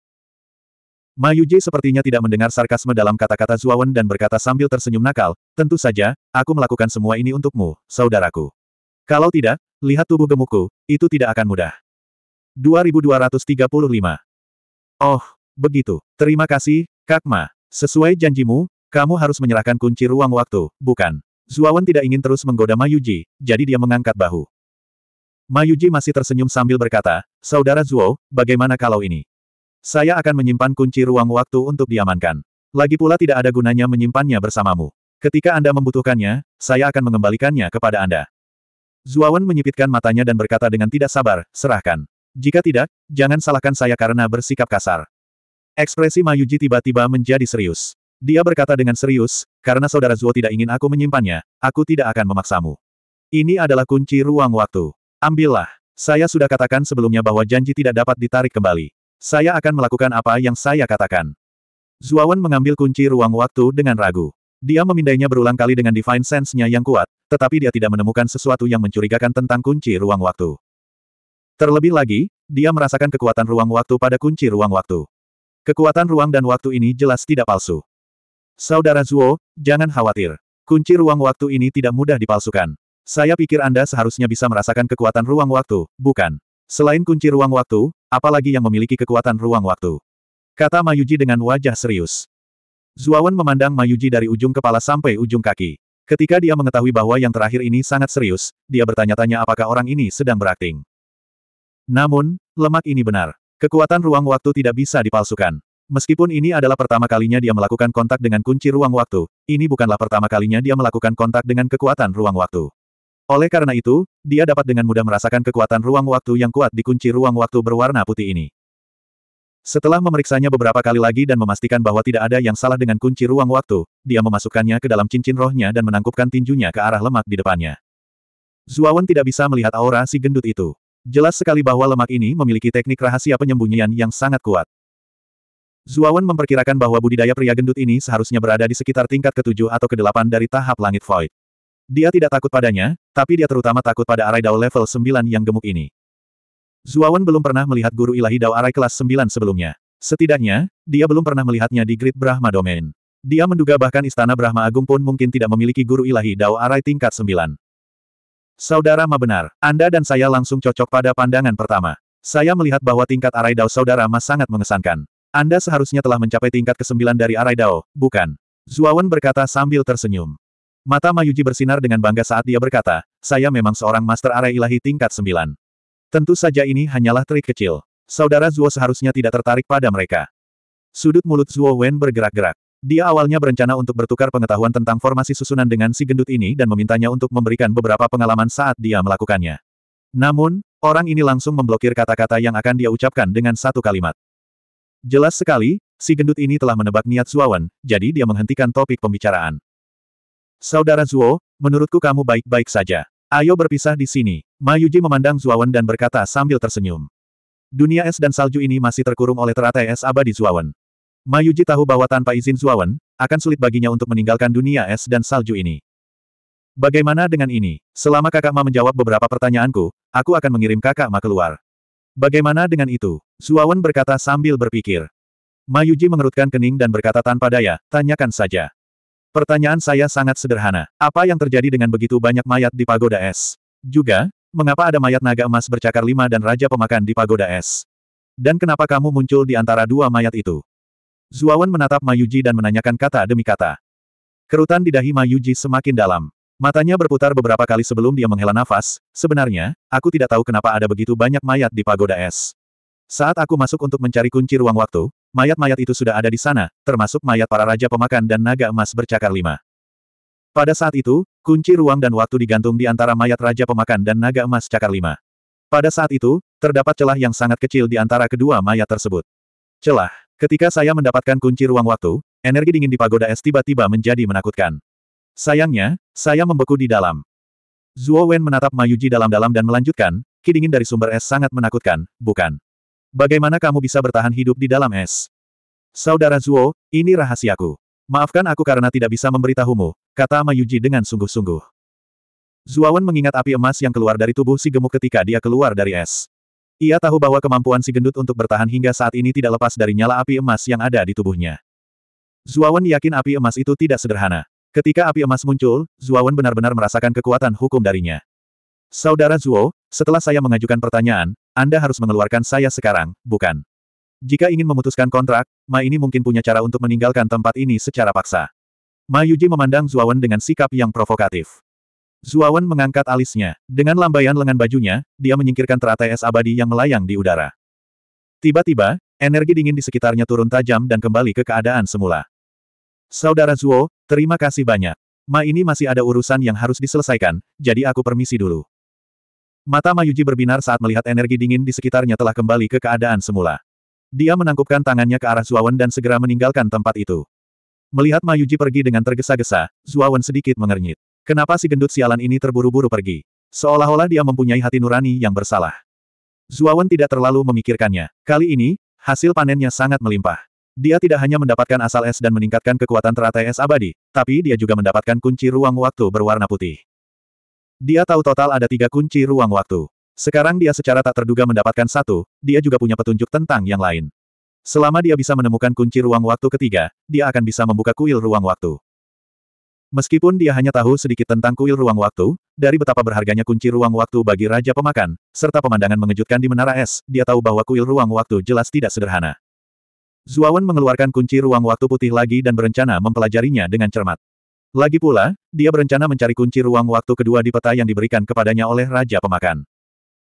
Ma Yuji sepertinya tidak mendengar sarkasme dalam kata-kata Zuawan dan berkata sambil tersenyum nakal, tentu saja, aku melakukan semua ini untukmu, saudaraku. Kalau tidak, lihat tubuh gemukku, itu tidak akan mudah. 2235. Oh, begitu. Terima kasih, Kakma. Sesuai janjimu, kamu harus menyerahkan kunci ruang waktu, bukan? Zuawan tidak ingin terus menggoda Mayuji, jadi dia mengangkat bahu. Mayuji masih tersenyum sambil berkata, Saudara Zuo, bagaimana kalau ini? Saya akan menyimpan kunci ruang waktu untuk diamankan. Lagi pula tidak ada gunanya menyimpannya bersamamu. Ketika Anda membutuhkannya, saya akan mengembalikannya kepada Anda. Zuawan menyipitkan matanya dan berkata dengan tidak sabar, serahkan. Jika tidak, jangan salahkan saya karena bersikap kasar. Ekspresi Mayuji tiba-tiba menjadi serius. Dia berkata dengan serius, karena saudara Zuo tidak ingin aku menyimpannya, aku tidak akan memaksamu. Ini adalah kunci ruang waktu. Ambillah. Saya sudah katakan sebelumnya bahwa janji tidak dapat ditarik kembali. Saya akan melakukan apa yang saya katakan. Zuawan mengambil kunci ruang waktu dengan ragu. Dia memindainya berulang kali dengan divine sense-nya yang kuat, tetapi dia tidak menemukan sesuatu yang mencurigakan tentang kunci ruang waktu. Terlebih lagi, dia merasakan kekuatan ruang waktu pada kunci ruang waktu. Kekuatan ruang dan waktu ini jelas tidak palsu. Saudara Zuo, jangan khawatir. Kunci ruang waktu ini tidak mudah dipalsukan. Saya pikir Anda seharusnya bisa merasakan kekuatan ruang waktu, bukan? Selain kunci ruang waktu, apalagi yang memiliki kekuatan ruang waktu? Kata Mayuji dengan wajah serius. Zuawan memandang Mayuji dari ujung kepala sampai ujung kaki. Ketika dia mengetahui bahwa yang terakhir ini sangat serius, dia bertanya-tanya apakah orang ini sedang berakting. Namun, lemak ini benar. Kekuatan ruang waktu tidak bisa dipalsukan. Meskipun ini adalah pertama kalinya dia melakukan kontak dengan kunci ruang waktu, ini bukanlah pertama kalinya dia melakukan kontak dengan kekuatan ruang waktu. Oleh karena itu, dia dapat dengan mudah merasakan kekuatan ruang waktu yang kuat di kunci ruang waktu berwarna putih ini. Setelah memeriksanya beberapa kali lagi dan memastikan bahwa tidak ada yang salah dengan kunci ruang waktu, dia memasukkannya ke dalam cincin rohnya dan menangkupkan tinjunya ke arah lemak di depannya. Zuawan tidak bisa melihat aura si gendut itu. Jelas sekali bahwa lemak ini memiliki teknik rahasia penyembunyian yang sangat kuat. Zuawan memperkirakan bahwa budidaya pria gendut ini seharusnya berada di sekitar tingkat ketujuh atau kedelapan dari tahap langit void. Dia tidak takut padanya, tapi dia terutama takut pada Arai Dao level 9 yang gemuk ini. Zuawan belum pernah melihat guru ilahi Dao Arai kelas 9 sebelumnya. Setidaknya, dia belum pernah melihatnya di Grid Brahma Domain. Dia menduga bahkan Istana Brahma Agung pun mungkin tidak memiliki guru ilahi Dao Arai tingkat 9. Saudara Ma benar, Anda dan saya langsung cocok pada pandangan pertama. Saya melihat bahwa tingkat Arai Dao Saudara Ma sangat mengesankan. Anda seharusnya telah mencapai tingkat ke-9 dari Arai Dao, bukan? Zuawan berkata sambil tersenyum. Mata Mayuji bersinar dengan bangga saat dia berkata, saya memang seorang master Arai ilahi tingkat 9. Tentu saja ini hanyalah trik kecil. Saudara Zuo seharusnya tidak tertarik pada mereka. Sudut mulut Zuo Wen bergerak-gerak. Dia awalnya berencana untuk bertukar pengetahuan tentang formasi susunan dengan si gendut ini dan memintanya untuk memberikan beberapa pengalaman saat dia melakukannya. Namun, orang ini langsung memblokir kata-kata yang akan dia ucapkan dengan satu kalimat. Jelas sekali, si gendut ini telah menebak niat Wen, jadi dia menghentikan topik pembicaraan. Saudara Zuo, menurutku kamu baik-baik saja. Ayo berpisah di sini. Mayuji memandang Zuawan dan berkata sambil tersenyum. Dunia es dan salju ini masih terkurung oleh teratai es abadi Zuawan. Mayuji tahu bahwa tanpa izin Zuawan, akan sulit baginya untuk meninggalkan dunia es dan salju ini. Bagaimana dengan ini? Selama kakak Ma menjawab beberapa pertanyaanku, aku akan mengirim kakak Ma keluar. Bagaimana dengan itu? Zuawan berkata sambil berpikir. Mayuji mengerutkan kening dan berkata tanpa daya, tanyakan saja. Pertanyaan saya sangat sederhana. Apa yang terjadi dengan begitu banyak mayat di pagoda es? Juga, Mengapa ada mayat naga emas bercakar lima dan raja pemakan di pagoda es? Dan kenapa kamu muncul di antara dua mayat itu? Zuawan menatap Mayuji dan menanyakan kata demi kata. Kerutan di dahi Mayuji semakin dalam. Matanya berputar beberapa kali sebelum dia menghela nafas, sebenarnya, aku tidak tahu kenapa ada begitu banyak mayat di pagoda es. Saat aku masuk untuk mencari kunci ruang waktu, mayat-mayat itu sudah ada di sana, termasuk mayat para raja pemakan dan naga emas bercakar lima. Pada saat itu, kunci ruang dan waktu digantung di antara mayat Raja Pemakan dan naga emas cakar lima. Pada saat itu, terdapat celah yang sangat kecil di antara kedua mayat tersebut. Celah. Ketika saya mendapatkan kunci ruang waktu, energi dingin di pagoda es tiba-tiba menjadi menakutkan. Sayangnya, saya membeku di dalam. Zuo Wen menatap Mayuji dalam-dalam dan melanjutkan, ki dingin dari sumber es sangat menakutkan, bukan? Bagaimana kamu bisa bertahan hidup di dalam es? Saudara Zuo, ini rahasiaku. Maafkan aku karena tidak bisa memberitahumu, kata Mayuji dengan sungguh-sungguh. Zuawan mengingat api emas yang keluar dari tubuh si gemuk ketika dia keluar dari es. Ia tahu bahwa kemampuan si gendut untuk bertahan hingga saat ini tidak lepas dari nyala api emas yang ada di tubuhnya. Zuawan yakin api emas itu tidak sederhana. Ketika api emas muncul, Zuawan benar-benar merasakan kekuatan hukum darinya. Saudara Zuo, setelah saya mengajukan pertanyaan, Anda harus mengeluarkan saya sekarang, bukan? Jika ingin memutuskan kontrak, Ma ini mungkin punya cara untuk meninggalkan tempat ini secara paksa. Ma Yuji memandang Zuawan dengan sikap yang provokatif. Zuawan mengangkat alisnya. Dengan lambaian lengan bajunya, dia menyingkirkan teratai es abadi yang melayang di udara. Tiba-tiba, energi dingin di sekitarnya turun tajam dan kembali ke keadaan semula. Saudara Zuo, terima kasih banyak. Ma ini masih ada urusan yang harus diselesaikan, jadi aku permisi dulu. Mata Mayuji berbinar saat melihat energi dingin di sekitarnya telah kembali ke keadaan semula. Dia menangkupkan tangannya ke arah Zuawan dan segera meninggalkan tempat itu. Melihat Mayuji pergi dengan tergesa-gesa, Zuawan sedikit mengernyit. Kenapa si gendut sialan ini terburu-buru pergi? Seolah-olah dia mempunyai hati nurani yang bersalah. Zuawan tidak terlalu memikirkannya. Kali ini, hasil panennya sangat melimpah. Dia tidak hanya mendapatkan asal es dan meningkatkan kekuatan teratai es abadi, tapi dia juga mendapatkan kunci ruang waktu berwarna putih. Dia tahu total ada tiga kunci ruang waktu. Sekarang dia secara tak terduga mendapatkan satu, dia juga punya petunjuk tentang yang lain. Selama dia bisa menemukan kunci ruang waktu ketiga, dia akan bisa membuka kuil ruang waktu. Meskipun dia hanya tahu sedikit tentang kuil ruang waktu, dari betapa berharganya kunci ruang waktu bagi Raja Pemakan, serta pemandangan mengejutkan di Menara Es, dia tahu bahwa kuil ruang waktu jelas tidak sederhana. Zuawan mengeluarkan kunci ruang waktu putih lagi dan berencana mempelajarinya dengan cermat. Lagi pula, dia berencana mencari kunci ruang waktu kedua di peta yang diberikan kepadanya oleh Raja Pemakan.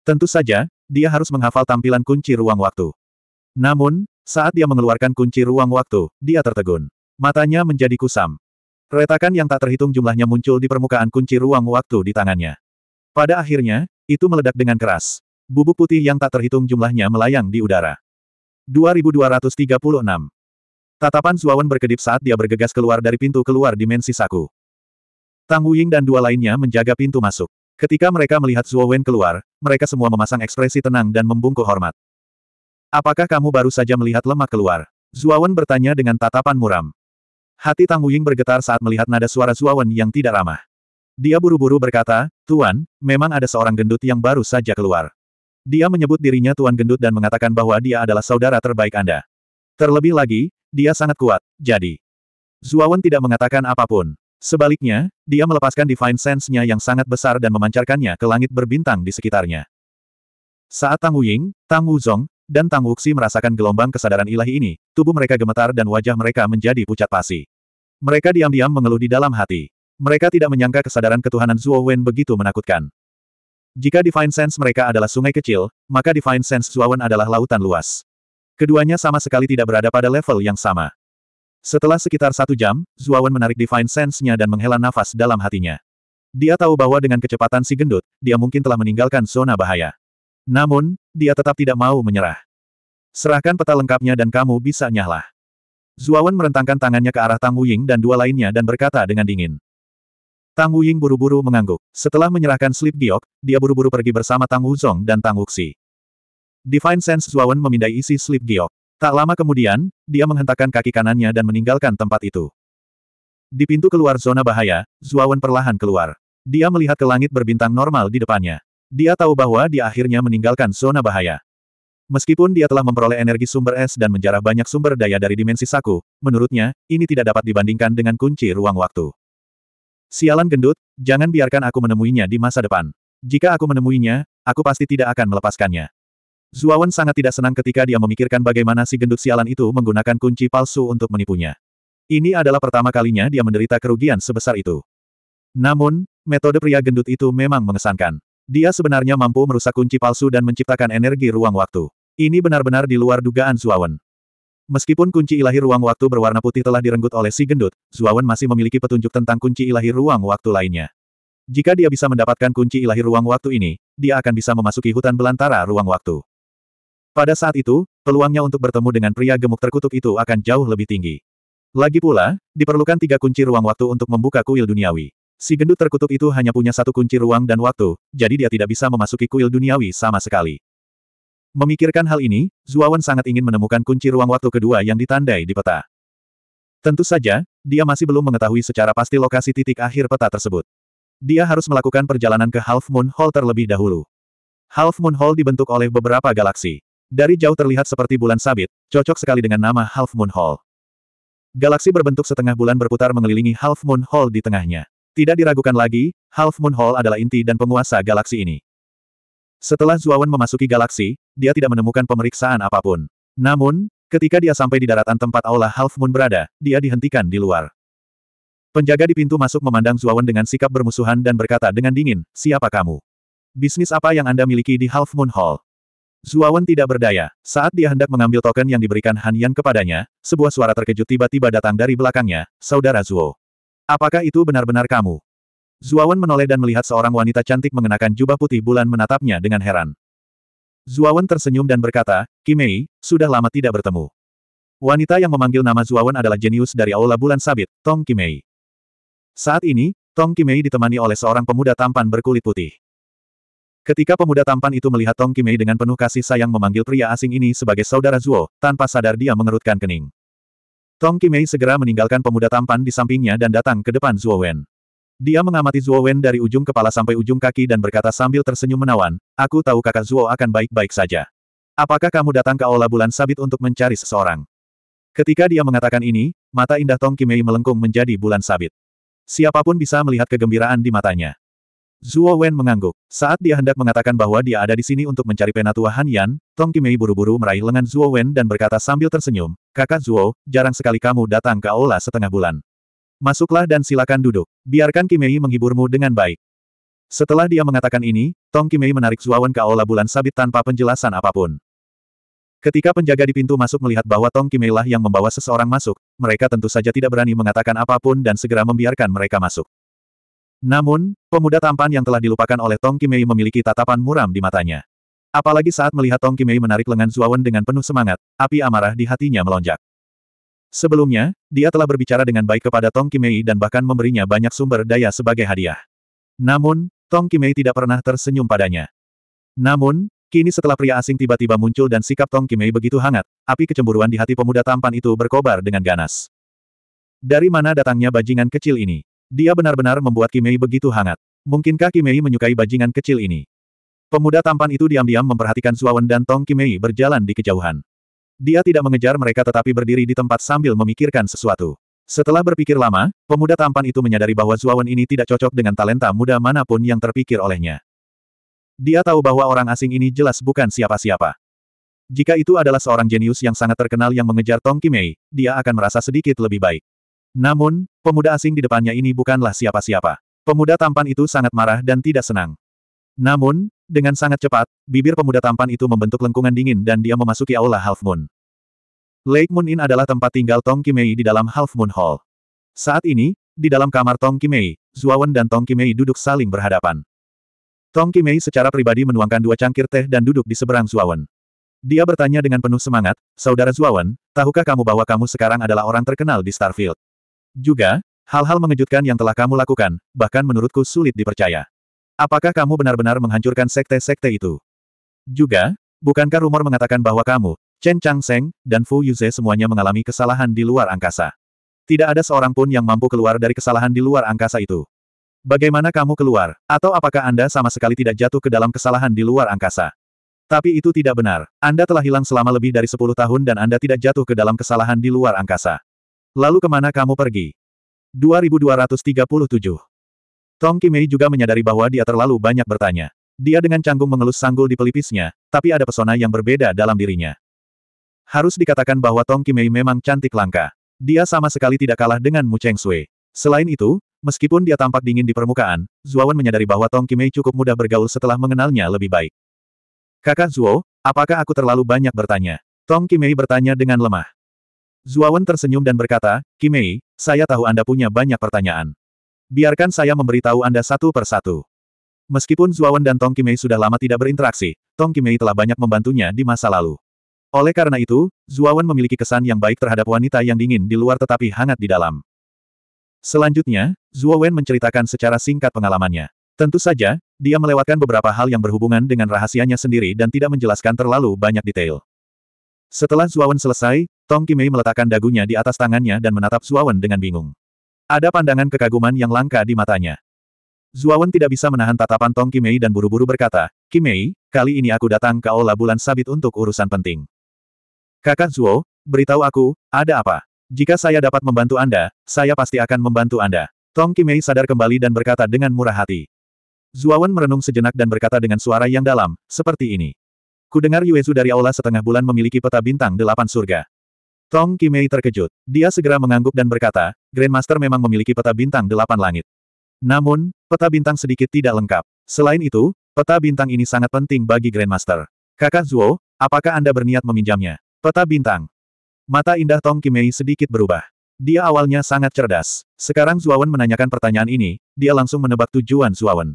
Tentu saja, dia harus menghafal tampilan kunci ruang waktu. Namun, saat dia mengeluarkan kunci ruang waktu, dia tertegun. Matanya menjadi kusam. Retakan yang tak terhitung jumlahnya muncul di permukaan kunci ruang waktu di tangannya. Pada akhirnya, itu meledak dengan keras. Bubuk putih yang tak terhitung jumlahnya melayang di udara. 2236 Tatapan Zuawan berkedip saat dia bergegas keluar dari pintu keluar dimensi saku. Tang Wuying dan dua lainnya menjaga pintu masuk. Ketika mereka melihat Zuo Wen keluar, mereka semua memasang ekspresi tenang dan membungkuk hormat. Apakah kamu baru saja melihat lemak keluar? Zuo Wen bertanya dengan tatapan muram. Hati Tang Wuying bergetar saat melihat nada suara Zuo Wen yang tidak ramah. Dia buru-buru berkata, Tuan, memang ada seorang gendut yang baru saja keluar. Dia menyebut dirinya Tuan Gendut dan mengatakan bahwa dia adalah saudara terbaik Anda. Terlebih lagi, dia sangat kuat, jadi. Zuawan tidak mengatakan apapun. Sebaliknya, dia melepaskan Divine Sense-nya yang sangat besar dan memancarkannya ke langit berbintang di sekitarnya. Saat Tang Wuying, Tang Wuzong, dan Tang Wuxi merasakan gelombang kesadaran ilahi ini, tubuh mereka gemetar dan wajah mereka menjadi pucat pasi. Mereka diam-diam mengeluh di dalam hati. Mereka tidak menyangka kesadaran ketuhanan Zuo Wen begitu menakutkan. Jika Divine Sense mereka adalah sungai kecil, maka Divine Sense Zuo Wen adalah lautan luas. Keduanya sama sekali tidak berada pada level yang sama. Setelah sekitar satu jam, Zuawan menarik Divine Sense-nya dan menghela nafas dalam hatinya. Dia tahu bahwa dengan kecepatan si gendut, dia mungkin telah meninggalkan zona bahaya. Namun, dia tetap tidak mau menyerah. Serahkan peta lengkapnya dan kamu bisa nyahlah. Zuawan merentangkan tangannya ke arah Tang Wuying dan dua lainnya dan berkata dengan dingin. Tang Wuying buru-buru mengangguk. Setelah menyerahkan slip giok, dia buru-buru pergi bersama Tang Wuzong dan Tang Wuxi. Divine Sense Zuawan memindai isi slip giok. Tak lama kemudian, dia menghentakkan kaki kanannya dan meninggalkan tempat itu. Di pintu keluar zona bahaya, Zuawan perlahan keluar. Dia melihat ke langit berbintang normal di depannya. Dia tahu bahwa dia akhirnya meninggalkan zona bahaya. Meskipun dia telah memperoleh energi sumber es dan menjarah banyak sumber daya dari dimensi saku, menurutnya, ini tidak dapat dibandingkan dengan kunci ruang waktu. Sialan gendut, jangan biarkan aku menemuinya di masa depan. Jika aku menemuinya, aku pasti tidak akan melepaskannya. Zuawan sangat tidak senang ketika dia memikirkan bagaimana si gendut sialan itu menggunakan kunci palsu untuk menipunya. Ini adalah pertama kalinya dia menderita kerugian sebesar itu. Namun, metode pria gendut itu memang mengesankan. Dia sebenarnya mampu merusak kunci palsu dan menciptakan energi ruang waktu. Ini benar-benar di luar dugaan Zuawan. Meskipun kunci ilahi ruang waktu berwarna putih telah direnggut oleh si gendut, Zuawan masih memiliki petunjuk tentang kunci ilahi ruang waktu lainnya. Jika dia bisa mendapatkan kunci ilahi ruang waktu ini, dia akan bisa memasuki hutan belantara ruang waktu. Pada saat itu, peluangnya untuk bertemu dengan pria gemuk terkutuk itu akan jauh lebih tinggi. Lagi pula, diperlukan tiga kunci ruang waktu untuk membuka kuil duniawi. Si gendut terkutuk itu hanya punya satu kunci ruang dan waktu, jadi dia tidak bisa memasuki kuil duniawi sama sekali. Memikirkan hal ini, Zuawan sangat ingin menemukan kunci ruang waktu kedua yang ditandai di peta. Tentu saja, dia masih belum mengetahui secara pasti lokasi titik akhir peta tersebut. Dia harus melakukan perjalanan ke Half Moon Hall terlebih dahulu. Half Moon Hall dibentuk oleh beberapa galaksi. Dari jauh terlihat seperti bulan sabit, cocok sekali dengan nama Half Moon Hall. Galaksi berbentuk setengah bulan berputar mengelilingi Half Moon Hall di tengahnya. Tidak diragukan lagi, Half Moon Hall adalah inti dan penguasa galaksi ini. Setelah Zuawan memasuki galaksi, dia tidak menemukan pemeriksaan apapun. Namun, ketika dia sampai di daratan tempat aula Half Moon berada, dia dihentikan di luar. Penjaga di pintu masuk memandang Zuawan dengan sikap bermusuhan dan berkata dengan dingin, siapa kamu? Bisnis apa yang Anda miliki di Half Moon Hall? Zuawan tidak berdaya. Saat dia hendak mengambil token yang diberikan Han Yan kepadanya, sebuah suara terkejut tiba-tiba datang dari belakangnya, Saudara Zuo. Apakah itu benar-benar kamu? Zuawan menoleh dan melihat seorang wanita cantik mengenakan jubah putih bulan menatapnya dengan heran. Zuawan tersenyum dan berkata, Kimei, sudah lama tidak bertemu. Wanita yang memanggil nama Zuawan adalah jenius dari Aula Bulan Sabit, Tong Kimei. Saat ini, Tong Kimei ditemani oleh seorang pemuda tampan berkulit putih. Ketika pemuda tampan itu melihat Tong Kimei dengan penuh kasih sayang memanggil pria asing ini sebagai saudara Zuo, tanpa sadar dia mengerutkan kening. Tong Kimei segera meninggalkan pemuda tampan di sampingnya dan datang ke depan Zuo Wen. Dia mengamati Zuo Wen dari ujung kepala sampai ujung kaki dan berkata sambil tersenyum menawan, aku tahu kakak Zuo akan baik-baik saja. Apakah kamu datang ke Aula Bulan Sabit untuk mencari seseorang? Ketika dia mengatakan ini, mata indah Tong Kimei melengkung menjadi bulan sabit. Siapapun bisa melihat kegembiraan di matanya. Zuo Wen mengangguk. Saat dia hendak mengatakan bahwa dia ada di sini untuk mencari penatua Han Yan, Tong Kimei buru-buru meraih lengan Zuo Wen dan berkata sambil tersenyum, Kakak Zuo, jarang sekali kamu datang ke aula setengah bulan. Masuklah dan silakan duduk. Biarkan Kimei menghiburmu dengan baik. Setelah dia mengatakan ini, Tong Kimei menarik Zuo Wen ke aula bulan sabit tanpa penjelasan apapun. Ketika penjaga di pintu masuk melihat bahwa Tong Kimei lah yang membawa seseorang masuk, mereka tentu saja tidak berani mengatakan apapun dan segera membiarkan mereka masuk. Namun, pemuda tampan yang telah dilupakan oleh Tong Kimei memiliki tatapan muram di matanya. Apalagi saat melihat Tong Kimei menarik lengan Zuawan dengan penuh semangat, api amarah di hatinya melonjak. Sebelumnya, dia telah berbicara dengan baik kepada Tong Kimei dan bahkan memberinya banyak sumber daya sebagai hadiah. Namun, Tong Kimei tidak pernah tersenyum padanya. Namun, kini setelah pria asing tiba-tiba muncul dan sikap Tong Kimei begitu hangat, api kecemburuan di hati pemuda tampan itu berkobar dengan ganas. Dari mana datangnya bajingan kecil ini? Dia benar-benar membuat Kimei begitu hangat. Mungkinkah Kimei menyukai bajingan kecil ini? Pemuda tampan itu diam-diam memperhatikan Suawen dan Tong Kimei berjalan di kejauhan. Dia tidak mengejar mereka tetapi berdiri di tempat sambil memikirkan sesuatu. Setelah berpikir lama, pemuda tampan itu menyadari bahwa Zuawan ini tidak cocok dengan talenta muda manapun yang terpikir olehnya. Dia tahu bahwa orang asing ini jelas bukan siapa-siapa. Jika itu adalah seorang jenius yang sangat terkenal yang mengejar Tong Kimei, dia akan merasa sedikit lebih baik. Namun, pemuda asing di depannya ini bukanlah siapa-siapa. Pemuda tampan itu sangat marah dan tidak senang. Namun, dengan sangat cepat, bibir pemuda tampan itu membentuk lengkungan dingin dan dia memasuki aula Half Moon. Lake Moon Inn adalah tempat tinggal Tong Kimei di dalam Half Moon Hall. Saat ini, di dalam kamar Tong Kimei, Zuawan dan Tong Kimei duduk saling berhadapan. Tong Kimei secara pribadi menuangkan dua cangkir teh dan duduk di seberang Zuawan. Dia bertanya dengan penuh semangat, Saudara Zuawan, tahukah kamu bahwa kamu sekarang adalah orang terkenal di Starfield? Juga, hal-hal mengejutkan yang telah kamu lakukan, bahkan menurutku sulit dipercaya. Apakah kamu benar-benar menghancurkan sekte-sekte itu? Juga, bukankah rumor mengatakan bahwa kamu, Chen Changseng, dan Fu Yuze semuanya mengalami kesalahan di luar angkasa? Tidak ada seorang pun yang mampu keluar dari kesalahan di luar angkasa itu. Bagaimana kamu keluar, atau apakah Anda sama sekali tidak jatuh ke dalam kesalahan di luar angkasa? Tapi itu tidak benar. Anda telah hilang selama lebih dari 10 tahun dan Anda tidak jatuh ke dalam kesalahan di luar angkasa. Lalu kemana kamu pergi? 2237 Tong Kimei juga menyadari bahwa dia terlalu banyak bertanya. Dia dengan canggung mengelus sanggul di pelipisnya, tapi ada pesona yang berbeda dalam dirinya. Harus dikatakan bahwa Tong Kimei memang cantik langka. Dia sama sekali tidak kalah dengan Mu Cheng Sui. Selain itu, meskipun dia tampak dingin di permukaan, Zuowen menyadari bahwa Tong Kimei cukup mudah bergaul setelah mengenalnya lebih baik. Kakak Zuo, apakah aku terlalu banyak bertanya? Tong Kimei bertanya dengan lemah. Zuawan tersenyum dan berkata, Kimei, saya tahu Anda punya banyak pertanyaan. Biarkan saya memberitahu Anda satu per satu. Meskipun Zuawan dan Tong Kimei sudah lama tidak berinteraksi, Tong Kimei telah banyak membantunya di masa lalu. Oleh karena itu, Zuawan memiliki kesan yang baik terhadap wanita yang dingin di luar tetapi hangat di dalam. Selanjutnya, Zuawan menceritakan secara singkat pengalamannya. Tentu saja, dia melewatkan beberapa hal yang berhubungan dengan rahasianya sendiri dan tidak menjelaskan terlalu banyak detail. Setelah Zuawan selesai, Tong Kimei meletakkan dagunya di atas tangannya dan menatap Zuawan dengan bingung. Ada pandangan kekaguman yang langka di matanya. Zuawan tidak bisa menahan tatapan Tong Kimei dan buru-buru berkata, Kimei, kali ini aku datang ke Aula Bulan Sabit untuk urusan penting. Kakak Zuo, beritahu aku, ada apa? Jika saya dapat membantu Anda, saya pasti akan membantu Anda. Tong Kimei sadar kembali dan berkata dengan murah hati. Zuawan merenung sejenak dan berkata dengan suara yang dalam, seperti ini. Kudengar Yuezu dari Aula setengah bulan memiliki peta bintang delapan surga. Tong Kimei terkejut. Dia segera mengangguk dan berkata, Grandmaster memang memiliki peta bintang delapan langit. Namun, peta bintang sedikit tidak lengkap. Selain itu, peta bintang ini sangat penting bagi Grandmaster. Kakak Zuo, apakah Anda berniat meminjamnya? Peta bintang. Mata indah Tong Kimei sedikit berubah. Dia awalnya sangat cerdas. Sekarang Zuawan menanyakan pertanyaan ini, dia langsung menebak tujuan Zuawan.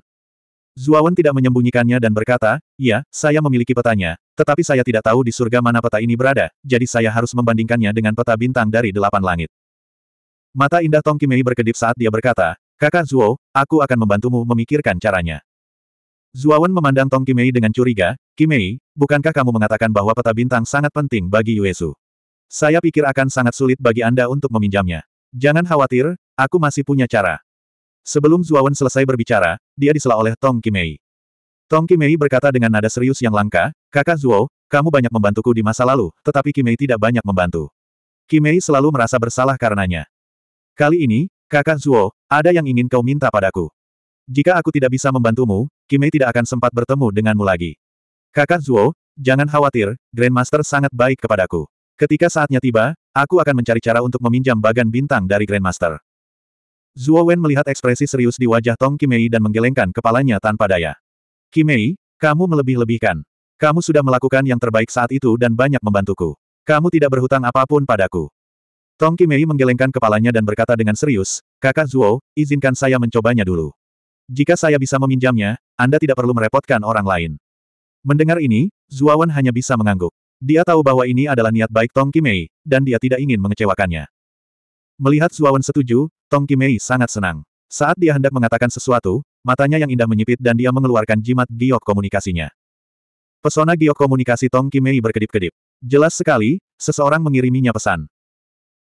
Zuawan tidak menyembunyikannya dan berkata, ya, saya memiliki petanya, tetapi saya tidak tahu di surga mana peta ini berada, jadi saya harus membandingkannya dengan peta bintang dari delapan langit. Mata indah Tong Kimei berkedip saat dia berkata, kakak Zuo, aku akan membantumu memikirkan caranya. Zuawan memandang Tong Kimei dengan curiga, Kimei, bukankah kamu mengatakan bahwa peta bintang sangat penting bagi Yuezu? Saya pikir akan sangat sulit bagi Anda untuk meminjamnya. Jangan khawatir, aku masih punya cara. Sebelum Zuawan selesai berbicara, dia disela oleh Tong Kimei. Tong Kimei berkata dengan nada serius yang langka, Kakak Zuo, kamu banyak membantuku di masa lalu, tetapi Kimei tidak banyak membantu. Kimei selalu merasa bersalah karenanya. Kali ini, Kakak Zuo, ada yang ingin kau minta padaku. Jika aku tidak bisa membantumu, Kimei tidak akan sempat bertemu denganmu lagi. Kakak Zuo, jangan khawatir, Grandmaster sangat baik kepadaku. Ketika saatnya tiba, aku akan mencari cara untuk meminjam bagan bintang dari Grandmaster. Zuo Wen melihat ekspresi serius di wajah Tong Kimei dan menggelengkan kepalanya tanpa daya. Kimei, kamu melebih-lebihkan. Kamu sudah melakukan yang terbaik saat itu dan banyak membantuku. Kamu tidak berhutang apapun padaku. Tong Kimei menggelengkan kepalanya dan berkata dengan serius, Kakak Zuo, izinkan saya mencobanya dulu. Jika saya bisa meminjamnya, Anda tidak perlu merepotkan orang lain. Mendengar ini, Zuo Wen hanya bisa mengangguk. Dia tahu bahwa ini adalah niat baik Tong Kimei, dan dia tidak ingin mengecewakannya. Melihat Suawan setuju, Tong Kimei sangat senang. Saat dia hendak mengatakan sesuatu, matanya yang indah menyipit dan dia mengeluarkan jimat giok komunikasinya. Pesona giok komunikasi Tong Kimei berkedip-kedip. Jelas sekali, seseorang mengiriminya pesan.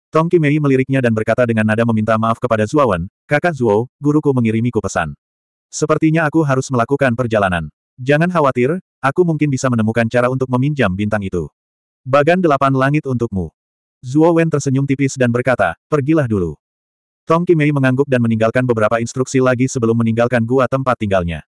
Tong Kimei meliriknya dan berkata dengan nada meminta maaf kepada Zuawan, kakak Zuo, guruku mengirimiku pesan. Sepertinya aku harus melakukan perjalanan. Jangan khawatir, aku mungkin bisa menemukan cara untuk meminjam bintang itu. Bagan delapan langit untukmu. Zuo Wen tersenyum tipis dan berkata, pergilah dulu. Tong Kimei mengangguk dan meninggalkan beberapa instruksi lagi sebelum meninggalkan gua tempat tinggalnya.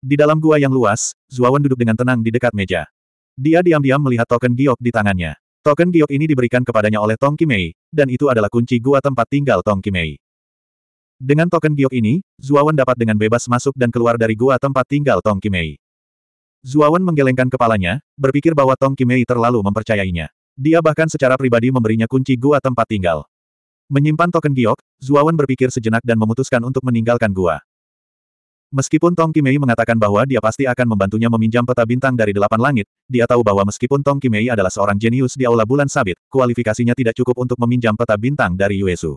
Di dalam gua yang luas, Zuo Wen duduk dengan tenang di dekat meja. Dia diam-diam melihat token giok di tangannya. Token giok ini diberikan kepadanya oleh Tong Kimei, dan itu adalah kunci gua tempat tinggal Tong Kimei. Dengan token giok ini, Wen dapat dengan bebas masuk dan keluar dari gua tempat tinggal Tong Kimei. Wen menggelengkan kepalanya, berpikir bahwa Tong Kimei terlalu mempercayainya. Dia bahkan secara pribadi memberinya kunci gua tempat tinggal. Menyimpan token giok, Zuawan berpikir sejenak dan memutuskan untuk meninggalkan gua. Meskipun Tong Kimei mengatakan bahwa dia pasti akan membantunya meminjam peta bintang dari delapan langit, dia tahu bahwa meskipun Tong Kimei adalah seorang jenius di Aula Bulan Sabit, kualifikasinya tidak cukup untuk meminjam peta bintang dari Yuesu.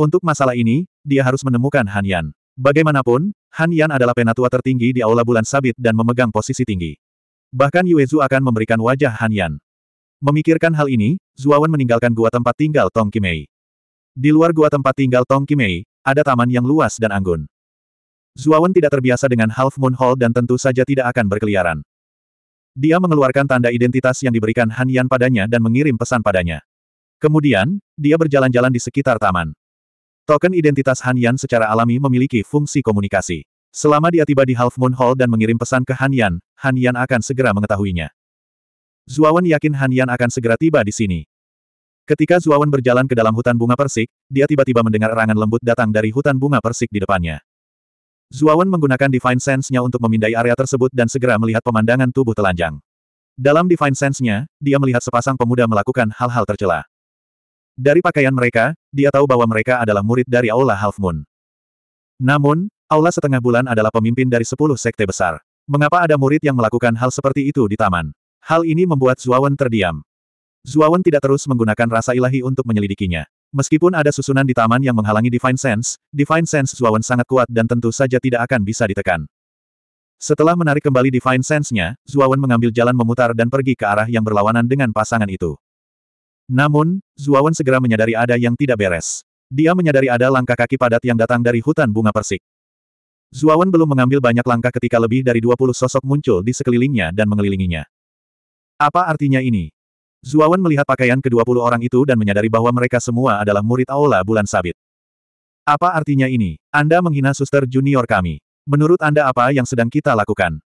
Untuk masalah ini, dia harus menemukan Han Yan. Bagaimanapun, Han Yan adalah penatua tertinggi di Aula Bulan Sabit dan memegang posisi tinggi. Bahkan Yuezu akan memberikan wajah Han Yan. Memikirkan hal ini, Zuawan meninggalkan gua tempat tinggal Tong Kimei. Di luar gua tempat tinggal Tong Kimei, ada taman yang luas dan anggun. Zuawan tidak terbiasa dengan Half Moon Hall dan tentu saja tidak akan berkeliaran. Dia mengeluarkan tanda identitas yang diberikan Han Yan padanya dan mengirim pesan padanya. Kemudian, dia berjalan-jalan di sekitar taman. Token identitas Han Yan secara alami memiliki fungsi komunikasi. Selama dia tiba di Half Moon Hall dan mengirim pesan ke Han Yan, Han Yan akan segera mengetahuinya. Zuawan yakin Han Yan akan segera tiba di sini. Ketika Zuawan berjalan ke dalam hutan bunga persik, dia tiba-tiba mendengar erangan lembut datang dari hutan bunga persik di depannya. Zuawan menggunakan Divine Sense-nya untuk memindai area tersebut dan segera melihat pemandangan tubuh telanjang. Dalam Divine Sense-nya, dia melihat sepasang pemuda melakukan hal-hal tercela. Dari pakaian mereka, dia tahu bahwa mereka adalah murid dari Aula Half Moon. Namun, Aula Setengah Bulan adalah pemimpin dari sepuluh sekte besar. Mengapa ada murid yang melakukan hal seperti itu di taman? Hal ini membuat Zuawan terdiam. Zuawan tidak terus menggunakan rasa ilahi untuk menyelidikinya. Meskipun ada susunan di taman yang menghalangi Divine Sense, Divine Sense Zuawan sangat kuat dan tentu saja tidak akan bisa ditekan. Setelah menarik kembali Divine Sense-nya, Zuawan mengambil jalan memutar dan pergi ke arah yang berlawanan dengan pasangan itu. Namun, Zuawan segera menyadari ada yang tidak beres. Dia menyadari ada langkah kaki padat yang datang dari hutan bunga persik. Zuawan belum mengambil banyak langkah ketika lebih dari 20 sosok muncul di sekelilingnya dan mengelilinginya. Apa artinya ini? Zuawan melihat pakaian ke-20 orang itu dan menyadari bahwa mereka semua adalah murid Aula Bulan Sabit. Apa artinya ini? Anda menghina suster junior kami. Menurut Anda apa yang sedang kita lakukan?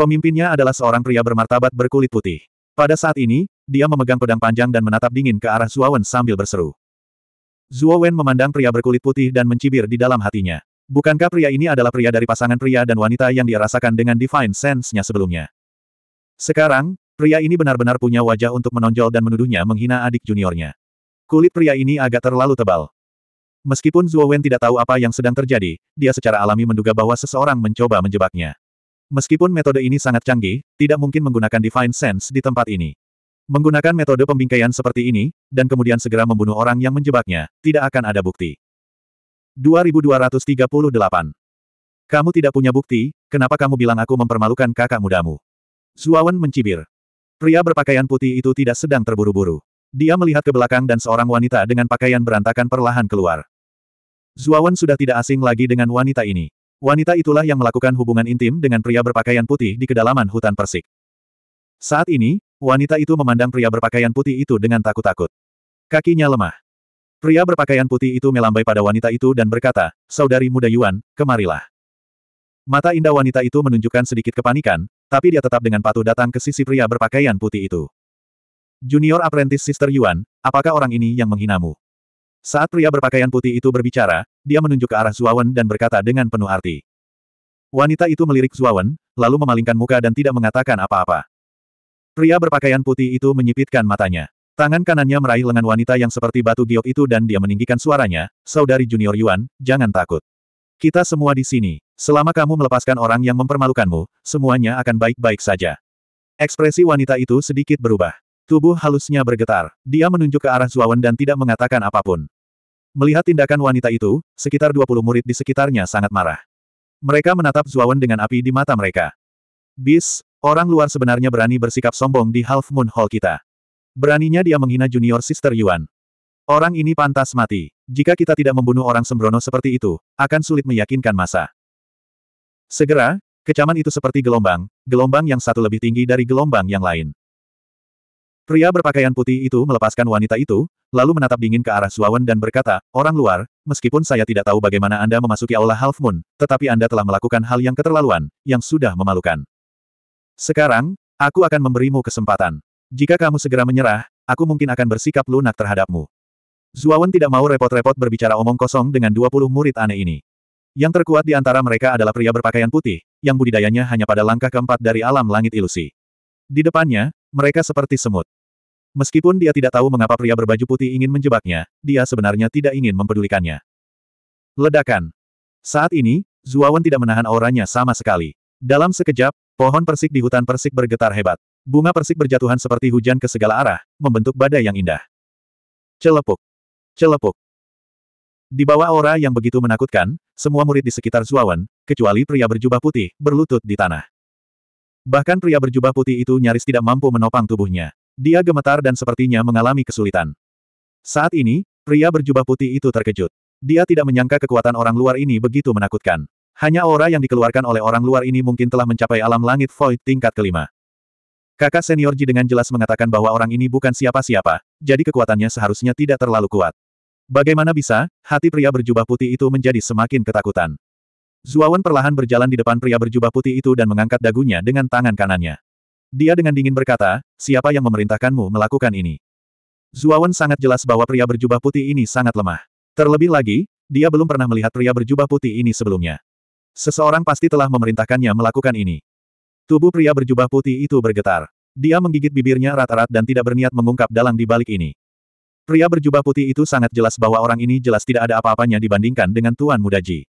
Pemimpinnya adalah seorang pria bermartabat berkulit putih. Pada saat ini, dia memegang pedang panjang dan menatap dingin ke arah Zuawan sambil berseru. Zuo memandang pria berkulit putih dan mencibir di dalam hatinya. Bukankah pria ini adalah pria dari pasangan pria dan wanita yang dirasakan dengan divine sense-nya sebelumnya? Sekarang, Pria ini benar-benar punya wajah untuk menonjol dan menuduhnya menghina adik juniornya. Kulit pria ini agak terlalu tebal. Meskipun Zhuo Wen tidak tahu apa yang sedang terjadi, dia secara alami menduga bahwa seseorang mencoba menjebaknya. Meskipun metode ini sangat canggih, tidak mungkin menggunakan Divine Sense di tempat ini. Menggunakan metode pembingkaian seperti ini, dan kemudian segera membunuh orang yang menjebaknya, tidak akan ada bukti. 2238. Kamu tidak punya bukti, kenapa kamu bilang aku mempermalukan kakak mudamu? Zuawan mencibir. Pria berpakaian putih itu tidak sedang terburu-buru. Dia melihat ke belakang dan seorang wanita dengan pakaian berantakan perlahan keluar. Zuawan sudah tidak asing lagi dengan wanita ini. Wanita itulah yang melakukan hubungan intim dengan pria berpakaian putih di kedalaman hutan Persik. Saat ini, wanita itu memandang pria berpakaian putih itu dengan takut-takut. Kakinya lemah. Pria berpakaian putih itu melambai pada wanita itu dan berkata, Saudari muda Yuan, kemarilah. Mata indah wanita itu menunjukkan sedikit kepanikan, tapi dia tetap dengan patuh datang ke sisi pria berpakaian putih itu. Junior Apprentice Sister Yuan, apakah orang ini yang menghinamu? Saat pria berpakaian putih itu berbicara, dia menunjuk ke arah Zuawan dan berkata dengan penuh arti. Wanita itu melirik Zuawan, lalu memalingkan muka dan tidak mengatakan apa-apa. Pria berpakaian putih itu menyipitkan matanya. Tangan kanannya meraih lengan wanita yang seperti batu giok itu dan dia meninggikan suaranya, Saudari Junior Yuan, jangan takut. Kita semua di sini. Selama kamu melepaskan orang yang mempermalukanmu, semuanya akan baik-baik saja. Ekspresi wanita itu sedikit berubah. Tubuh halusnya bergetar. Dia menunjuk ke arah Zuawan dan tidak mengatakan apapun. Melihat tindakan wanita itu, sekitar 20 murid di sekitarnya sangat marah. Mereka menatap Zuawan dengan api di mata mereka. Bis, orang luar sebenarnya berani bersikap sombong di Half Moon Hall kita. Beraninya dia menghina junior sister Yuan. Orang ini pantas mati. Jika kita tidak membunuh orang sembrono seperti itu, akan sulit meyakinkan masa. Segera, kecaman itu seperti gelombang, gelombang yang satu lebih tinggi dari gelombang yang lain. Pria berpakaian putih itu melepaskan wanita itu, lalu menatap dingin ke arah Suawan dan berkata, Orang luar, meskipun saya tidak tahu bagaimana Anda memasuki Aula Half Moon, tetapi Anda telah melakukan hal yang keterlaluan, yang sudah memalukan. Sekarang, aku akan memberimu kesempatan. Jika kamu segera menyerah, aku mungkin akan bersikap lunak terhadapmu. Zuawan tidak mau repot-repot berbicara omong kosong dengan 20 murid aneh ini. Yang terkuat di antara mereka adalah pria berpakaian putih, yang budidayanya hanya pada langkah keempat dari alam langit ilusi. Di depannya, mereka seperti semut. Meskipun dia tidak tahu mengapa pria berbaju putih ingin menjebaknya, dia sebenarnya tidak ingin mempedulikannya. Ledakan. Saat ini, Zuawan tidak menahan auranya sama sekali. Dalam sekejap, pohon persik di hutan persik bergetar hebat. Bunga persik berjatuhan seperti hujan ke segala arah, membentuk badai yang indah. Celepuk. Celepuk. Di bawah aura yang begitu menakutkan, semua murid di sekitar Zuawan, kecuali pria berjubah putih, berlutut di tanah. Bahkan pria berjubah putih itu nyaris tidak mampu menopang tubuhnya. Dia gemetar dan sepertinya mengalami kesulitan. Saat ini, pria berjubah putih itu terkejut. Dia tidak menyangka kekuatan orang luar ini begitu menakutkan. Hanya aura yang dikeluarkan oleh orang luar ini mungkin telah mencapai alam langit void tingkat kelima. Kakak senior Ji dengan jelas mengatakan bahwa orang ini bukan siapa-siapa, jadi kekuatannya seharusnya tidak terlalu kuat. Bagaimana bisa, hati pria berjubah putih itu menjadi semakin ketakutan. Zuawan perlahan berjalan di depan pria berjubah putih itu dan mengangkat dagunya dengan tangan kanannya. Dia dengan dingin berkata, siapa yang memerintahkanmu melakukan ini? Zuawan sangat jelas bahwa pria berjubah putih ini sangat lemah. Terlebih lagi, dia belum pernah melihat pria berjubah putih ini sebelumnya. Seseorang pasti telah memerintahkannya melakukan ini. Tubuh pria berjubah putih itu bergetar. Dia menggigit bibirnya rata-rat dan tidak berniat mengungkap dalang di balik ini. Pria berjubah putih itu sangat jelas bahwa orang ini jelas tidak ada apa-apanya dibandingkan dengan Tuan Muda Ji.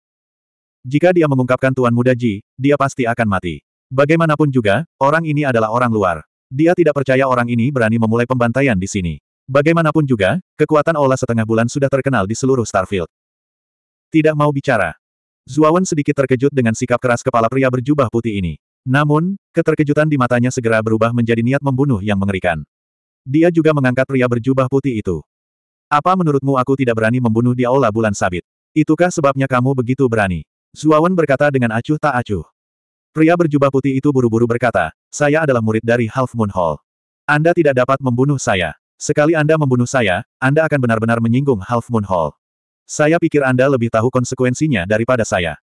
Jika dia mengungkapkan Tuan Muda Ji, dia pasti akan mati. Bagaimanapun juga, orang ini adalah orang luar. Dia tidak percaya orang ini berani memulai pembantaian di sini. Bagaimanapun juga, kekuatan Ola setengah bulan sudah terkenal di seluruh Starfield. Tidak mau bicara. Zuawan sedikit terkejut dengan sikap keras kepala pria berjubah putih ini. Namun, keterkejutan di matanya segera berubah menjadi niat membunuh yang mengerikan. Dia juga mengangkat pria berjubah putih itu. Apa menurutmu aku tidak berani membunuh di Aula Bulan Sabit? Itukah sebabnya kamu begitu berani? Zuawan berkata dengan acuh tak acuh. Pria berjubah putih itu buru-buru berkata, saya adalah murid dari Half Moon Hall. Anda tidak dapat membunuh saya. Sekali Anda membunuh saya, Anda akan benar-benar menyinggung Half Moon Hall. Saya pikir Anda lebih tahu konsekuensinya daripada saya.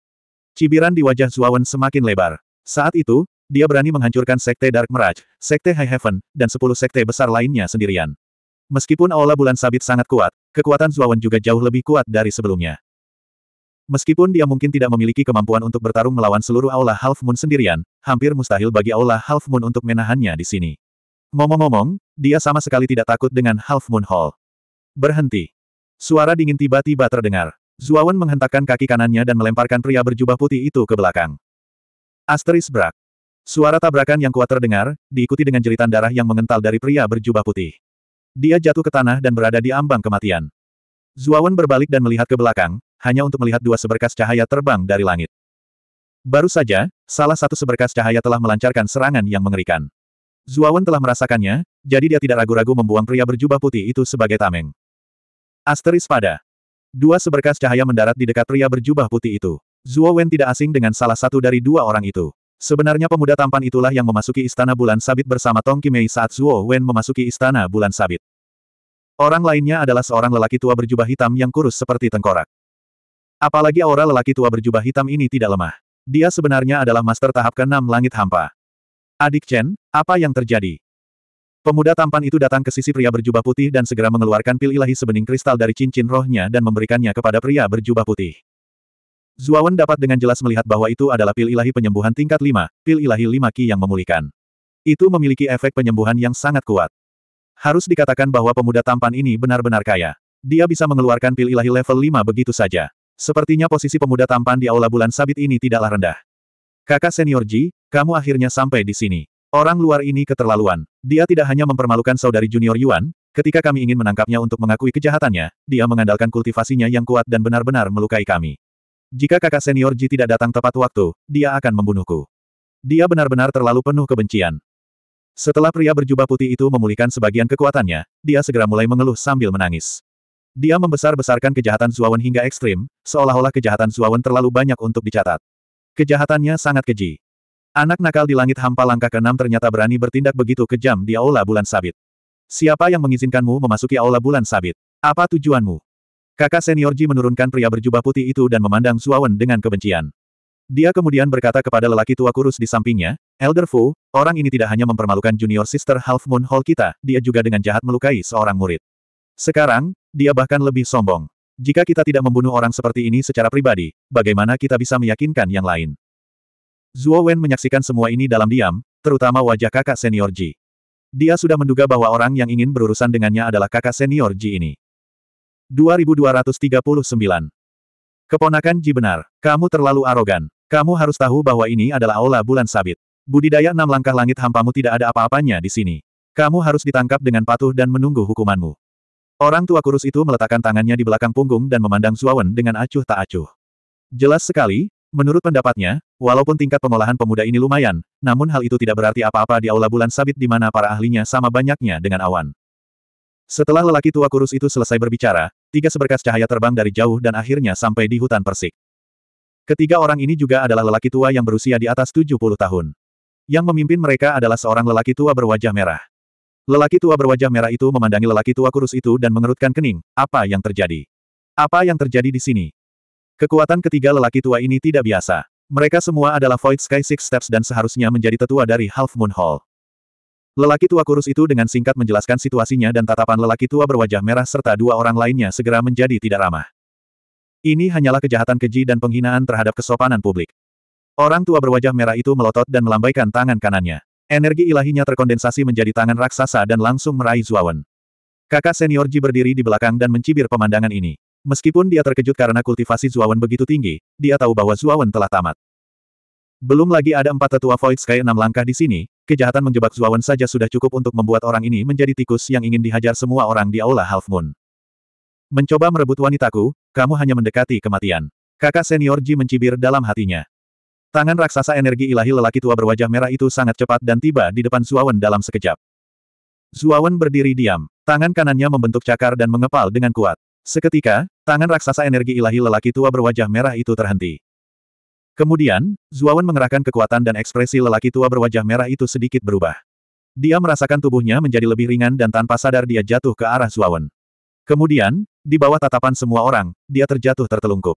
Cibiran di wajah Zuawan semakin lebar. Saat itu, dia berani menghancurkan Sekte Dark Mirage, Sekte High Heaven, dan sepuluh sekte besar lainnya sendirian. Meskipun Aula Bulan Sabit sangat kuat, kekuatan Zuawan juga jauh lebih kuat dari sebelumnya. Meskipun dia mungkin tidak memiliki kemampuan untuk bertarung melawan seluruh Aula Half Moon sendirian, hampir mustahil bagi Aula Half Moon untuk menahannya di sini. Ngomong-ngomong, dia sama sekali tidak takut dengan Half Moon Hall. Berhenti. Suara dingin tiba-tiba terdengar. Zuawan menghentakkan kaki kanannya dan melemparkan pria berjubah putih itu ke belakang. Asteris Brak. Suara tabrakan yang kuat terdengar, diikuti dengan jeritan darah yang mengental dari pria berjubah putih. Dia jatuh ke tanah dan berada di ambang kematian. Zuawan berbalik dan melihat ke belakang, hanya untuk melihat dua seberkas cahaya terbang dari langit. Baru saja, salah satu seberkas cahaya telah melancarkan serangan yang mengerikan. Zuawan telah merasakannya, jadi dia tidak ragu-ragu membuang pria berjubah putih itu sebagai tameng. Asteris pada. Dua seberkas cahaya mendarat di dekat pria berjubah putih itu. Zuo Wen tidak asing dengan salah satu dari dua orang itu. Sebenarnya pemuda tampan itulah yang memasuki Istana Bulan Sabit bersama Tong Kimei saat Zuo Wen memasuki Istana Bulan Sabit. Orang lainnya adalah seorang lelaki tua berjubah hitam yang kurus seperti tengkorak. Apalagi aura lelaki tua berjubah hitam ini tidak lemah. Dia sebenarnya adalah master tahap ke-6 langit hampa. Adik Chen, apa yang terjadi? Pemuda tampan itu datang ke sisi pria berjubah putih dan segera mengeluarkan pil ilahi sebening kristal dari cincin rohnya dan memberikannya kepada pria berjubah putih. Zuawan dapat dengan jelas melihat bahwa itu adalah pil ilahi penyembuhan tingkat 5, pil ilahi 5 ki yang memulihkan. Itu memiliki efek penyembuhan yang sangat kuat. Harus dikatakan bahwa pemuda tampan ini benar-benar kaya. Dia bisa mengeluarkan pil ilahi level 5 begitu saja. Sepertinya posisi pemuda tampan di aula bulan sabit ini tidaklah rendah. Kakak senior Ji, kamu akhirnya sampai di sini. Orang luar ini keterlaluan. Dia tidak hanya mempermalukan saudari junior Yuan, ketika kami ingin menangkapnya untuk mengakui kejahatannya, dia mengandalkan kultivasinya yang kuat dan benar-benar melukai kami. Jika kakak senior Ji tidak datang tepat waktu, dia akan membunuhku. Dia benar-benar terlalu penuh kebencian. Setelah pria berjubah putih itu memulihkan sebagian kekuatannya, dia segera mulai mengeluh sambil menangis. Dia membesar-besarkan kejahatan Zuawan hingga ekstrim, seolah-olah kejahatan Zuawan terlalu banyak untuk dicatat. Kejahatannya sangat keji. Anak nakal di langit hampa langkah keenam ternyata berani bertindak begitu kejam di Aula Bulan Sabit. Siapa yang mengizinkanmu memasuki Aula Bulan Sabit? Apa tujuanmu? Kakak senior Ji menurunkan pria berjubah putih itu dan memandang Suawen dengan kebencian. Dia kemudian berkata kepada lelaki tua kurus di sampingnya, Elder Fu, orang ini tidak hanya mempermalukan junior sister Half Moon Hall kita, dia juga dengan jahat melukai seorang murid. Sekarang, dia bahkan lebih sombong. Jika kita tidak membunuh orang seperti ini secara pribadi, bagaimana kita bisa meyakinkan yang lain? Zuo Wen menyaksikan semua ini dalam diam, terutama wajah kakak senior Ji. Dia sudah menduga bahwa orang yang ingin berurusan dengannya adalah kakak senior Ji ini. 2239. Keponakan Ji benar, kamu terlalu arogan. Kamu harus tahu bahwa ini adalah aula bulan sabit. Budidaya enam langkah langit hampamu tidak ada apa-apanya di sini. Kamu harus ditangkap dengan patuh dan menunggu hukumanmu. Orang tua kurus itu meletakkan tangannya di belakang punggung dan memandang Zuawan dengan acuh tak acuh. Jelas sekali, menurut pendapatnya, walaupun tingkat pengolahan pemuda ini lumayan, namun hal itu tidak berarti apa-apa di aula bulan sabit di mana para ahlinya sama banyaknya dengan awan. Setelah lelaki tua kurus itu selesai berbicara, Tiga seberkas cahaya terbang dari jauh dan akhirnya sampai di hutan persik. Ketiga orang ini juga adalah lelaki tua yang berusia di atas 70 tahun. Yang memimpin mereka adalah seorang lelaki tua berwajah merah. Lelaki tua berwajah merah itu memandangi lelaki tua kurus itu dan mengerutkan kening, apa yang terjadi? Apa yang terjadi di sini? Kekuatan ketiga lelaki tua ini tidak biasa. Mereka semua adalah Void Sky Six Steps dan seharusnya menjadi tetua dari Half Moon Hall. Lelaki tua kurus itu dengan singkat menjelaskan situasinya dan tatapan lelaki tua berwajah merah serta dua orang lainnya segera menjadi tidak ramah. Ini hanyalah kejahatan keji dan penghinaan terhadap kesopanan publik. Orang tua berwajah merah itu melotot dan melambaikan tangan kanannya. Energi ilahinya terkondensasi menjadi tangan raksasa dan langsung meraih Zuawan. Kakak senior Ji berdiri di belakang dan mencibir pemandangan ini. Meskipun dia terkejut karena kultivasi Zuawan begitu tinggi, dia tahu bahwa Zuawan telah tamat. Belum lagi ada empat tetua Void Sky enam langkah di sini, kejahatan menjebak Zuawan saja sudah cukup untuk membuat orang ini menjadi tikus yang ingin dihajar semua orang di Aula Half Moon. Mencoba merebut wanitaku, kamu hanya mendekati kematian. Kakak senior Ji mencibir dalam hatinya. Tangan raksasa energi ilahi lelaki tua berwajah merah itu sangat cepat dan tiba di depan Zuawan dalam sekejap. Zuawan berdiri diam. Tangan kanannya membentuk cakar dan mengepal dengan kuat. Seketika, tangan raksasa energi ilahi lelaki tua berwajah merah itu terhenti. Kemudian, Zuawan mengerahkan kekuatan dan ekspresi lelaki tua berwajah merah itu sedikit berubah. Dia merasakan tubuhnya menjadi lebih ringan dan tanpa sadar dia jatuh ke arah Zuawan. Kemudian, di bawah tatapan semua orang, dia terjatuh tertelungkup.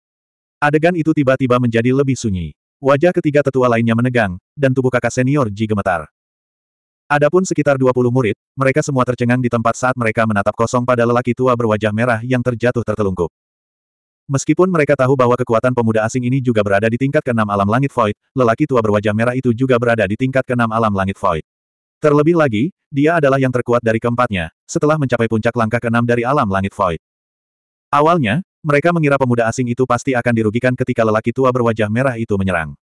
Adegan itu tiba-tiba menjadi lebih sunyi. Wajah ketiga tetua lainnya menegang, dan tubuh kakak senior Ji gemetar. Adapun sekitar 20 murid, mereka semua tercengang di tempat saat mereka menatap kosong pada lelaki tua berwajah merah yang terjatuh tertelungkup. Meskipun mereka tahu bahwa kekuatan pemuda asing ini juga berada di tingkat keenam alam langit void, lelaki tua berwajah merah itu juga berada di tingkat keenam alam langit void. Terlebih lagi, dia adalah yang terkuat dari keempatnya, setelah mencapai puncak langkah keenam dari alam langit void. Awalnya, mereka mengira pemuda asing itu pasti akan dirugikan ketika lelaki tua berwajah merah itu menyerang.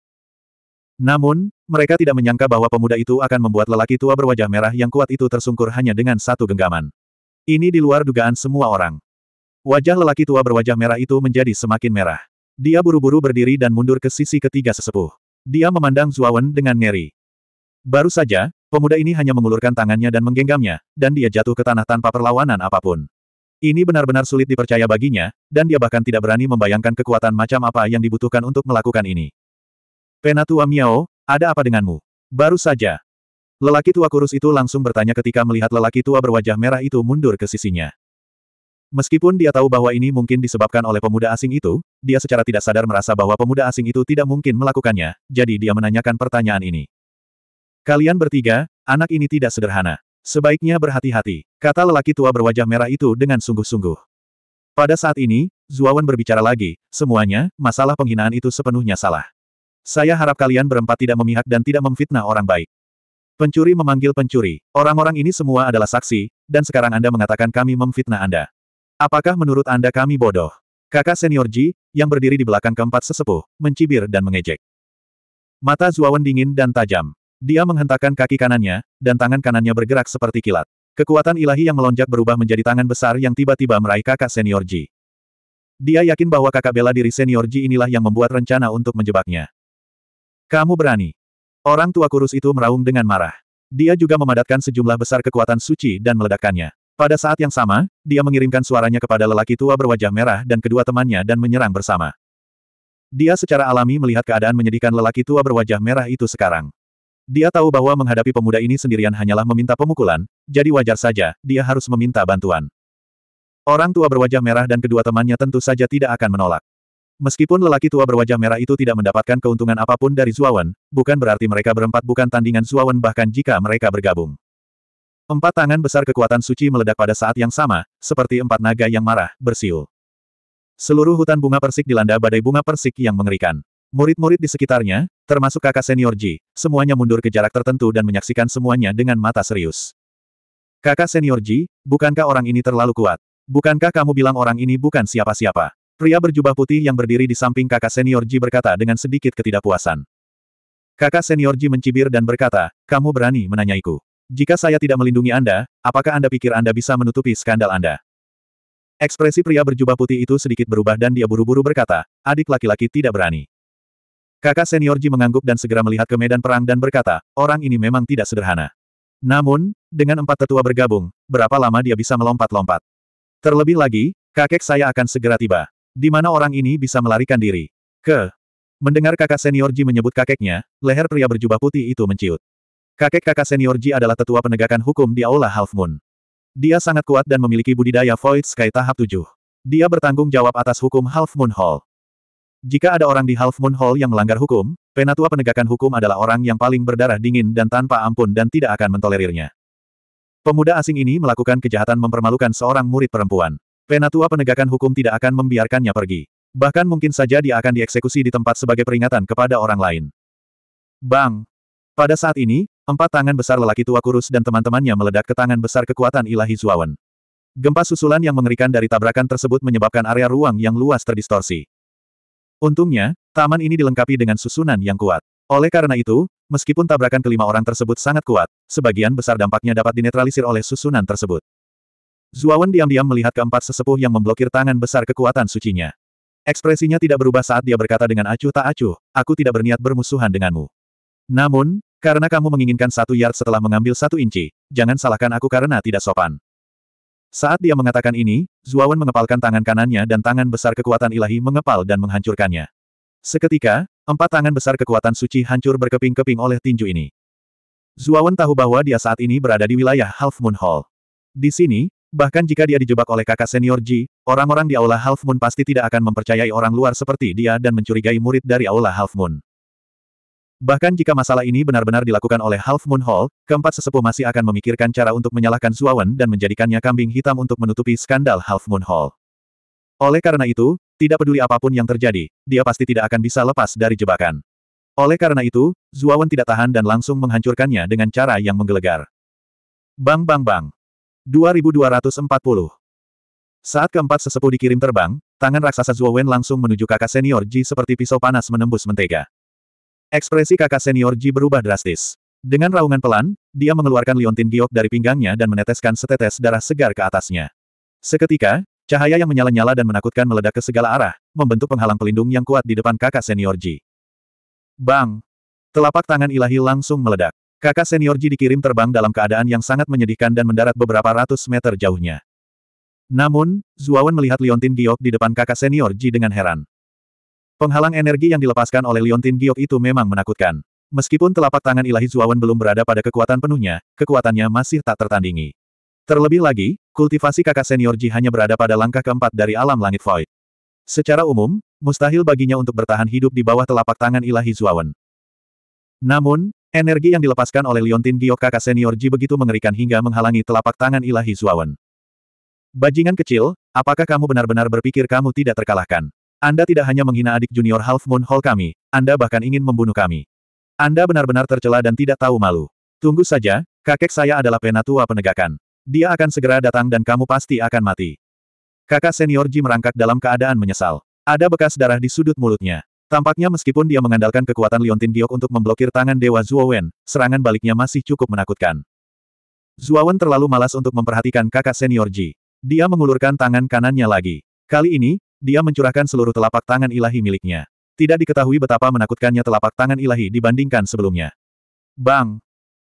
Namun, mereka tidak menyangka bahwa pemuda itu akan membuat lelaki tua berwajah merah yang kuat itu tersungkur hanya dengan satu genggaman. Ini di luar dugaan semua orang. Wajah lelaki tua berwajah merah itu menjadi semakin merah. Dia buru-buru berdiri dan mundur ke sisi ketiga sesepuh. Dia memandang Zuawan dengan ngeri. Baru saja, pemuda ini hanya mengulurkan tangannya dan menggenggamnya, dan dia jatuh ke tanah tanpa perlawanan apapun. Ini benar-benar sulit dipercaya baginya, dan dia bahkan tidak berani membayangkan kekuatan macam apa yang dibutuhkan untuk melakukan ini. Penatua Miao, ada apa denganmu? Baru saja. Lelaki tua kurus itu langsung bertanya ketika melihat lelaki tua berwajah merah itu mundur ke sisinya. Meskipun dia tahu bahwa ini mungkin disebabkan oleh pemuda asing itu, dia secara tidak sadar merasa bahwa pemuda asing itu tidak mungkin melakukannya, jadi dia menanyakan pertanyaan ini. Kalian bertiga, anak ini tidak sederhana. Sebaiknya berhati-hati, kata lelaki tua berwajah merah itu dengan sungguh-sungguh. Pada saat ini, Zuawan berbicara lagi, semuanya, masalah penghinaan itu sepenuhnya salah. Saya harap kalian berempat tidak memihak dan tidak memfitnah orang baik. Pencuri memanggil pencuri. Orang-orang ini semua adalah saksi, dan sekarang Anda mengatakan kami memfitnah Anda. Apakah menurut Anda kami bodoh? Kakak senior Ji, yang berdiri di belakang keempat sesepuh, mencibir dan mengejek. Mata Zuawan dingin dan tajam. Dia menghentakkan kaki kanannya, dan tangan kanannya bergerak seperti kilat. Kekuatan ilahi yang melonjak berubah menjadi tangan besar yang tiba-tiba meraih kakak senior Ji. Dia yakin bahwa kakak bela diri senior Ji inilah yang membuat rencana untuk menjebaknya. Kamu berani. Orang tua kurus itu meraung dengan marah. Dia juga memadatkan sejumlah besar kekuatan suci dan meledakkannya. Pada saat yang sama, dia mengirimkan suaranya kepada lelaki tua berwajah merah dan kedua temannya dan menyerang bersama. Dia secara alami melihat keadaan menyedihkan lelaki tua berwajah merah itu sekarang. Dia tahu bahwa menghadapi pemuda ini sendirian hanyalah meminta pemukulan, jadi wajar saja, dia harus meminta bantuan. Orang tua berwajah merah dan kedua temannya tentu saja tidak akan menolak. Meskipun lelaki tua berwajah merah itu tidak mendapatkan keuntungan apapun dari Zuawan, bukan berarti mereka berempat bukan tandingan Zuawan bahkan jika mereka bergabung. Empat tangan besar kekuatan suci meledak pada saat yang sama, seperti empat naga yang marah, bersiul. Seluruh hutan bunga persik dilanda badai bunga persik yang mengerikan. Murid-murid di sekitarnya, termasuk kakak senior Ji, semuanya mundur ke jarak tertentu dan menyaksikan semuanya dengan mata serius. Kakak senior Ji, bukankah orang ini terlalu kuat? Bukankah kamu bilang orang ini bukan siapa-siapa? Pria berjubah putih yang berdiri di samping kakak senior Ji berkata dengan sedikit ketidakpuasan. Kakak senior Ji mencibir dan berkata, kamu berani menanyaiku. Jika saya tidak melindungi Anda, apakah Anda pikir Anda bisa menutupi skandal Anda? Ekspresi pria berjubah putih itu sedikit berubah dan dia buru-buru berkata, adik laki-laki tidak berani. Kakak senior Ji mengangguk dan segera melihat ke medan perang dan berkata, orang ini memang tidak sederhana. Namun, dengan empat tetua bergabung, berapa lama dia bisa melompat-lompat? Terlebih lagi, kakek saya akan segera tiba. Di mana orang ini bisa melarikan diri? Ke. Mendengar kakak senior Ji menyebut kakeknya, leher pria berjubah putih itu menciut. Kakek kakak senior Ji adalah tetua penegakan hukum di Aula Half Moon. Dia sangat kuat dan memiliki budidaya Void Sky tahap 7. Dia bertanggung jawab atas hukum Half Moon Hall. Jika ada orang di Half Moon Hall yang melanggar hukum, penatua penegakan hukum adalah orang yang paling berdarah dingin dan tanpa ampun dan tidak akan mentolerirnya. Pemuda asing ini melakukan kejahatan mempermalukan seorang murid perempuan. Penatua penegakan hukum tidak akan membiarkannya pergi. Bahkan mungkin saja dia akan dieksekusi di tempat sebagai peringatan kepada orang lain. Bang! Pada saat ini, Empat tangan besar lelaki tua kurus dan teman-temannya meledak ke tangan besar kekuatan ilahi Zuawan. Gempa susulan yang mengerikan dari tabrakan tersebut menyebabkan area ruang yang luas terdistorsi. Untungnya, taman ini dilengkapi dengan susunan yang kuat. Oleh karena itu, meskipun tabrakan kelima orang tersebut sangat kuat, sebagian besar dampaknya dapat dinetralisir oleh susunan tersebut. Zuawan diam-diam melihat keempat sesepuh yang memblokir tangan besar kekuatan sucinya. Ekspresinya tidak berubah saat dia berkata dengan acuh tak acuh, aku tidak berniat bermusuhan denganmu. Namun, karena kamu menginginkan satu yard setelah mengambil satu inci, jangan salahkan aku karena tidak sopan. Saat dia mengatakan ini, Zuawan mengepalkan tangan kanannya dan tangan besar kekuatan ilahi mengepal dan menghancurkannya. Seketika, empat tangan besar kekuatan suci hancur berkeping-keping oleh tinju ini. Zuawan tahu bahwa dia saat ini berada di wilayah Half Moon Hall. Di sini, bahkan jika dia dijebak oleh kakak senior Ji, orang-orang di Aula Half Moon pasti tidak akan mempercayai orang luar seperti dia dan mencurigai murid dari Aula Half Moon. Bahkan jika masalah ini benar-benar dilakukan oleh Half Moon Hall, keempat sesepuh masih akan memikirkan cara untuk menyalahkan Zuawan dan menjadikannya kambing hitam untuk menutupi skandal Half Moon Hall. Oleh karena itu, tidak peduli apapun yang terjadi, dia pasti tidak akan bisa lepas dari jebakan. Oleh karena itu, Zuawan tidak tahan dan langsung menghancurkannya dengan cara yang menggelegar. Bang bang bang. 2240. Saat keempat sesepuh dikirim terbang, tangan raksasa Zuawan langsung menuju kakak senior Ji seperti pisau panas menembus mentega. Ekspresi kakak senior Ji berubah drastis. Dengan raungan pelan, dia mengeluarkan liontin giok dari pinggangnya dan meneteskan setetes darah segar ke atasnya. Seketika, cahaya yang menyala-nyala dan menakutkan meledak ke segala arah, membentuk penghalang pelindung yang kuat di depan kakak senior Ji. Bang! Telapak tangan ilahi langsung meledak. Kakak senior Ji dikirim terbang dalam keadaan yang sangat menyedihkan dan mendarat beberapa ratus meter jauhnya. Namun, Zuawan melihat liontin giok di depan kakak senior Ji dengan heran. Penghalang energi yang dilepaskan oleh Liontin Giok itu memang menakutkan. Meskipun telapak tangan ilahi Zuawan belum berada pada kekuatan penuhnya, kekuatannya masih tak tertandingi. Terlebih lagi, kultivasi kakak senior Ji hanya berada pada langkah keempat dari alam langit void. Secara umum, mustahil baginya untuk bertahan hidup di bawah telapak tangan ilahi Zuawan. Namun, energi yang dilepaskan oleh Liontin Giok kakak senior Ji begitu mengerikan hingga menghalangi telapak tangan ilahi Zuawan. Bajingan kecil, apakah kamu benar-benar berpikir kamu tidak terkalahkan? Anda tidak hanya menghina adik junior Half Moon Hall kami, Anda bahkan ingin membunuh kami. Anda benar-benar tercela dan tidak tahu malu. Tunggu saja, kakek saya adalah penatua penegakan. Dia akan segera datang dan kamu pasti akan mati. Kakak senior Ji merangkak dalam keadaan menyesal. Ada bekas darah di sudut mulutnya. Tampaknya meskipun dia mengandalkan kekuatan Liontin Giok untuk memblokir tangan Dewa Zuowen, serangan baliknya masih cukup menakutkan. Zuowen terlalu malas untuk memperhatikan kakak senior Ji. Dia mengulurkan tangan kanannya lagi. Kali ini, dia mencurahkan seluruh telapak tangan ilahi miliknya. Tidak diketahui betapa menakutkannya telapak tangan ilahi dibandingkan sebelumnya. Bang!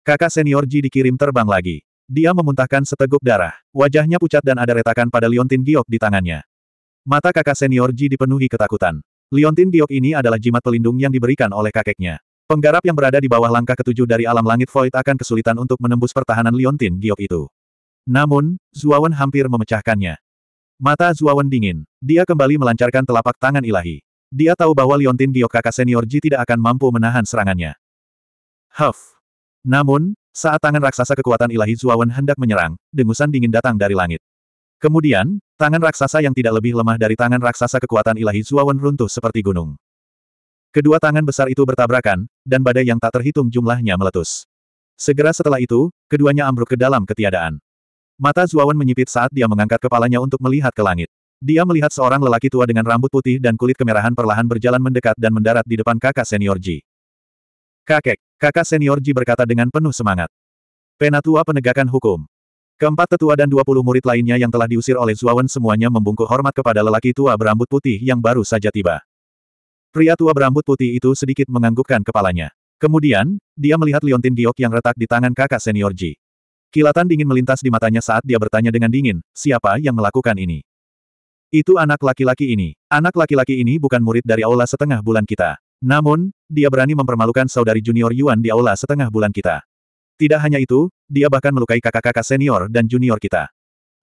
Kakak senior Ji dikirim terbang lagi. Dia memuntahkan seteguk darah. Wajahnya pucat dan ada retakan pada Liontin Giok di tangannya. Mata kakak senior Ji dipenuhi ketakutan. Liontin Giok ini adalah jimat pelindung yang diberikan oleh kakeknya. Penggarap yang berada di bawah langkah ketujuh dari alam langit Void akan kesulitan untuk menembus pertahanan Liontin Giok itu. Namun, Zuawan hampir memecahkannya. Mata Zuawan dingin. Dia kembali melancarkan telapak tangan ilahi. Dia tahu bahwa Liontin Giok kakak senior Ji tidak akan mampu menahan serangannya. Huff. Namun, saat tangan raksasa kekuatan ilahi Zuawan hendak menyerang, dengusan dingin datang dari langit. Kemudian, tangan raksasa yang tidak lebih lemah dari tangan raksasa kekuatan ilahi Zuawan runtuh seperti gunung. Kedua tangan besar itu bertabrakan, dan badai yang tak terhitung jumlahnya meletus. Segera setelah itu, keduanya ambruk ke dalam ketiadaan. Mata Zuawan menyipit saat dia mengangkat kepalanya untuk melihat ke langit. Dia melihat seorang lelaki tua dengan rambut putih dan kulit kemerahan perlahan berjalan mendekat dan mendarat di depan kakak senior Ji. Kakek, kakak senior Ji berkata dengan penuh semangat. Penatua penegakan hukum. Keempat tetua dan dua puluh murid lainnya yang telah diusir oleh Zuawan semuanya membungkuk hormat kepada lelaki tua berambut putih yang baru saja tiba. Pria tua berambut putih itu sedikit menganggukkan kepalanya. Kemudian, dia melihat liontin giok yang retak di tangan kakak senior Ji. Kilatan dingin melintas di matanya saat dia bertanya dengan dingin, siapa yang melakukan ini? Itu anak laki-laki ini. Anak laki-laki ini bukan murid dari aula setengah bulan kita. Namun, dia berani mempermalukan saudari junior Yuan di aula setengah bulan kita. Tidak hanya itu, dia bahkan melukai kakak-kakak senior dan junior kita.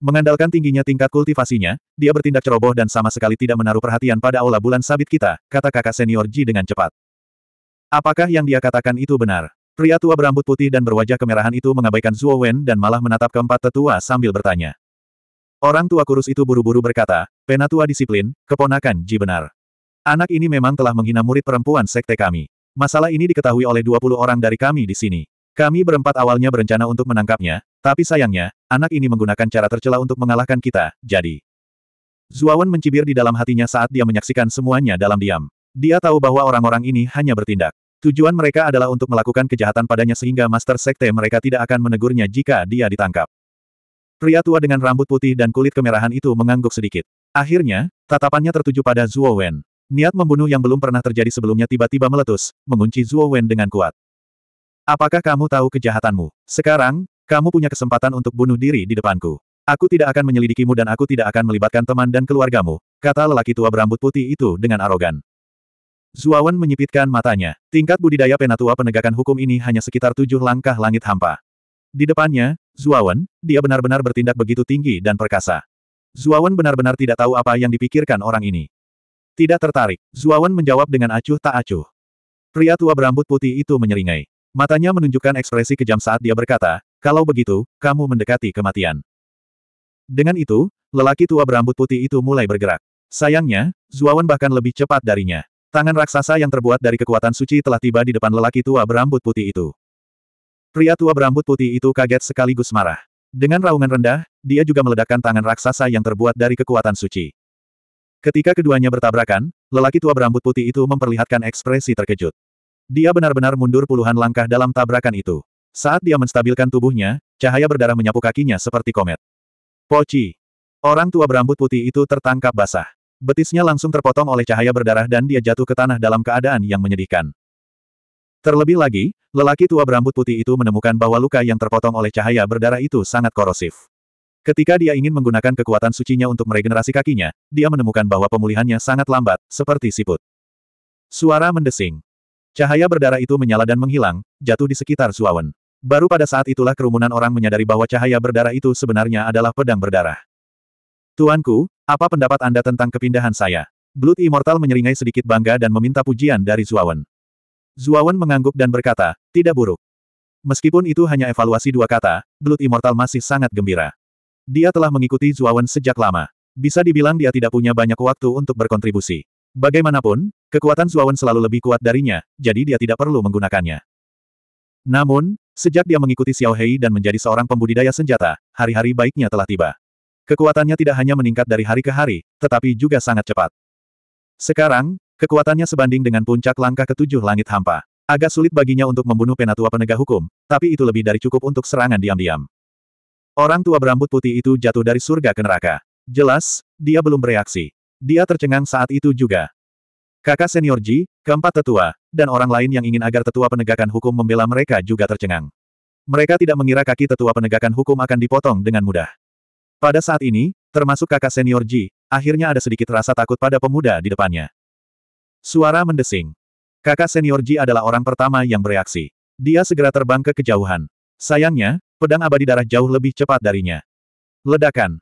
Mengandalkan tingginya tingkat kultivasinya, dia bertindak ceroboh dan sama sekali tidak menaruh perhatian pada aula bulan sabit kita, kata kakak senior Ji dengan cepat. Apakah yang dia katakan itu benar? Pria tua berambut putih dan berwajah kemerahan itu mengabaikan Zuo Wen dan malah menatap keempat tetua sambil bertanya. Orang tua kurus itu buru-buru berkata, penatua disiplin, keponakan Ji benar. Anak ini memang telah menghina murid perempuan sekte kami. Masalah ini diketahui oleh 20 orang dari kami di sini. Kami berempat awalnya berencana untuk menangkapnya, tapi sayangnya, anak ini menggunakan cara tercela untuk mengalahkan kita, jadi... Zuawan mencibir di dalam hatinya saat dia menyaksikan semuanya dalam diam. Dia tahu bahwa orang-orang ini hanya bertindak. Tujuan mereka adalah untuk melakukan kejahatan padanya sehingga Master Sekte mereka tidak akan menegurnya jika dia ditangkap. Pria tua dengan rambut putih dan kulit kemerahan itu mengangguk sedikit. Akhirnya, tatapannya tertuju pada Zuo Wen. Niat membunuh yang belum pernah terjadi sebelumnya tiba-tiba meletus, mengunci Zuo Wen dengan kuat. Apakah kamu tahu kejahatanmu? Sekarang, kamu punya kesempatan untuk bunuh diri di depanku. Aku tidak akan menyelidikimu dan aku tidak akan melibatkan teman dan keluargamu, kata lelaki tua berambut putih itu dengan arogan. Zuawan menyipitkan matanya. Tingkat budidaya penatua penegakan hukum ini hanya sekitar tujuh langkah langit hampa. Di depannya, Zuawan, dia benar-benar bertindak begitu tinggi dan perkasa. Zuawan benar-benar tidak tahu apa yang dipikirkan orang ini. Tidak tertarik, Zuawan menjawab dengan acuh tak acuh. Pria tua berambut putih itu menyeringai. Matanya menunjukkan ekspresi kejam saat dia berkata, kalau begitu, kamu mendekati kematian. Dengan itu, lelaki tua berambut putih itu mulai bergerak. Sayangnya, Zuawan bahkan lebih cepat darinya. Tangan raksasa yang terbuat dari kekuatan suci telah tiba di depan lelaki tua berambut putih itu. Pria tua berambut putih itu kaget sekaligus marah. Dengan raungan rendah, dia juga meledakkan tangan raksasa yang terbuat dari kekuatan suci. Ketika keduanya bertabrakan, lelaki tua berambut putih itu memperlihatkan ekspresi terkejut. Dia benar-benar mundur puluhan langkah dalam tabrakan itu. Saat dia menstabilkan tubuhnya, cahaya berdarah menyapu kakinya seperti komet. Poci. Orang tua berambut putih itu tertangkap basah. Betisnya langsung terpotong oleh cahaya berdarah dan dia jatuh ke tanah dalam keadaan yang menyedihkan. Terlebih lagi, lelaki tua berambut putih itu menemukan bahwa luka yang terpotong oleh cahaya berdarah itu sangat korosif. Ketika dia ingin menggunakan kekuatan sucinya untuk meregenerasi kakinya, dia menemukan bahwa pemulihannya sangat lambat, seperti siput. Suara mendesing. Cahaya berdarah itu menyala dan menghilang, jatuh di sekitar Suawen. Baru pada saat itulah kerumunan orang menyadari bahwa cahaya berdarah itu sebenarnya adalah pedang berdarah. Tuanku, apa pendapat Anda tentang kepindahan saya? Blood Immortal menyeringai sedikit bangga dan meminta pujian dari Zuawan. Zuawan mengangguk dan berkata, tidak buruk. Meskipun itu hanya evaluasi dua kata, Blood Immortal masih sangat gembira. Dia telah mengikuti Zuawan sejak lama. Bisa dibilang dia tidak punya banyak waktu untuk berkontribusi. Bagaimanapun, kekuatan Zuawan selalu lebih kuat darinya, jadi dia tidak perlu menggunakannya. Namun, sejak dia mengikuti Xiao Hei dan menjadi seorang pembudidaya senjata, hari-hari baiknya telah tiba. Kekuatannya tidak hanya meningkat dari hari ke hari, tetapi juga sangat cepat. Sekarang, kekuatannya sebanding dengan puncak langkah ketujuh langit hampa. Agak sulit baginya untuk membunuh penatua penegak hukum, tapi itu lebih dari cukup untuk serangan diam-diam. Orang tua berambut putih itu jatuh dari surga ke neraka. Jelas, dia belum bereaksi. Dia tercengang saat itu juga. Kakak senior Ji, keempat tetua, dan orang lain yang ingin agar tetua penegakan hukum membela mereka juga tercengang. Mereka tidak mengira kaki tetua penegakan hukum akan dipotong dengan mudah. Pada saat ini, termasuk kakak senior Ji, akhirnya ada sedikit rasa takut pada pemuda di depannya. Suara mendesing. Kakak senior Ji adalah orang pertama yang bereaksi. Dia segera terbang ke kejauhan. Sayangnya, pedang abadi darah jauh lebih cepat darinya. Ledakan.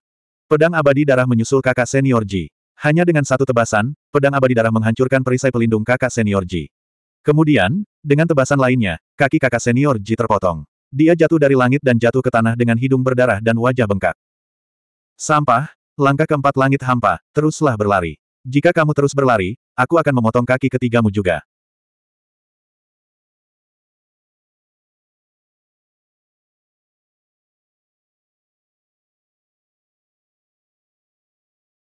Pedang abadi darah menyusul kakak senior Ji. Hanya dengan satu tebasan, pedang abadi darah menghancurkan perisai pelindung kakak senior Ji. Kemudian, dengan tebasan lainnya, kaki kakak senior Ji terpotong. Dia jatuh dari langit dan jatuh ke tanah dengan hidung berdarah dan wajah bengkak. Sampah, langkah keempat langit hampa, teruslah berlari. Jika kamu terus berlari, aku akan memotong kaki ketigamu juga.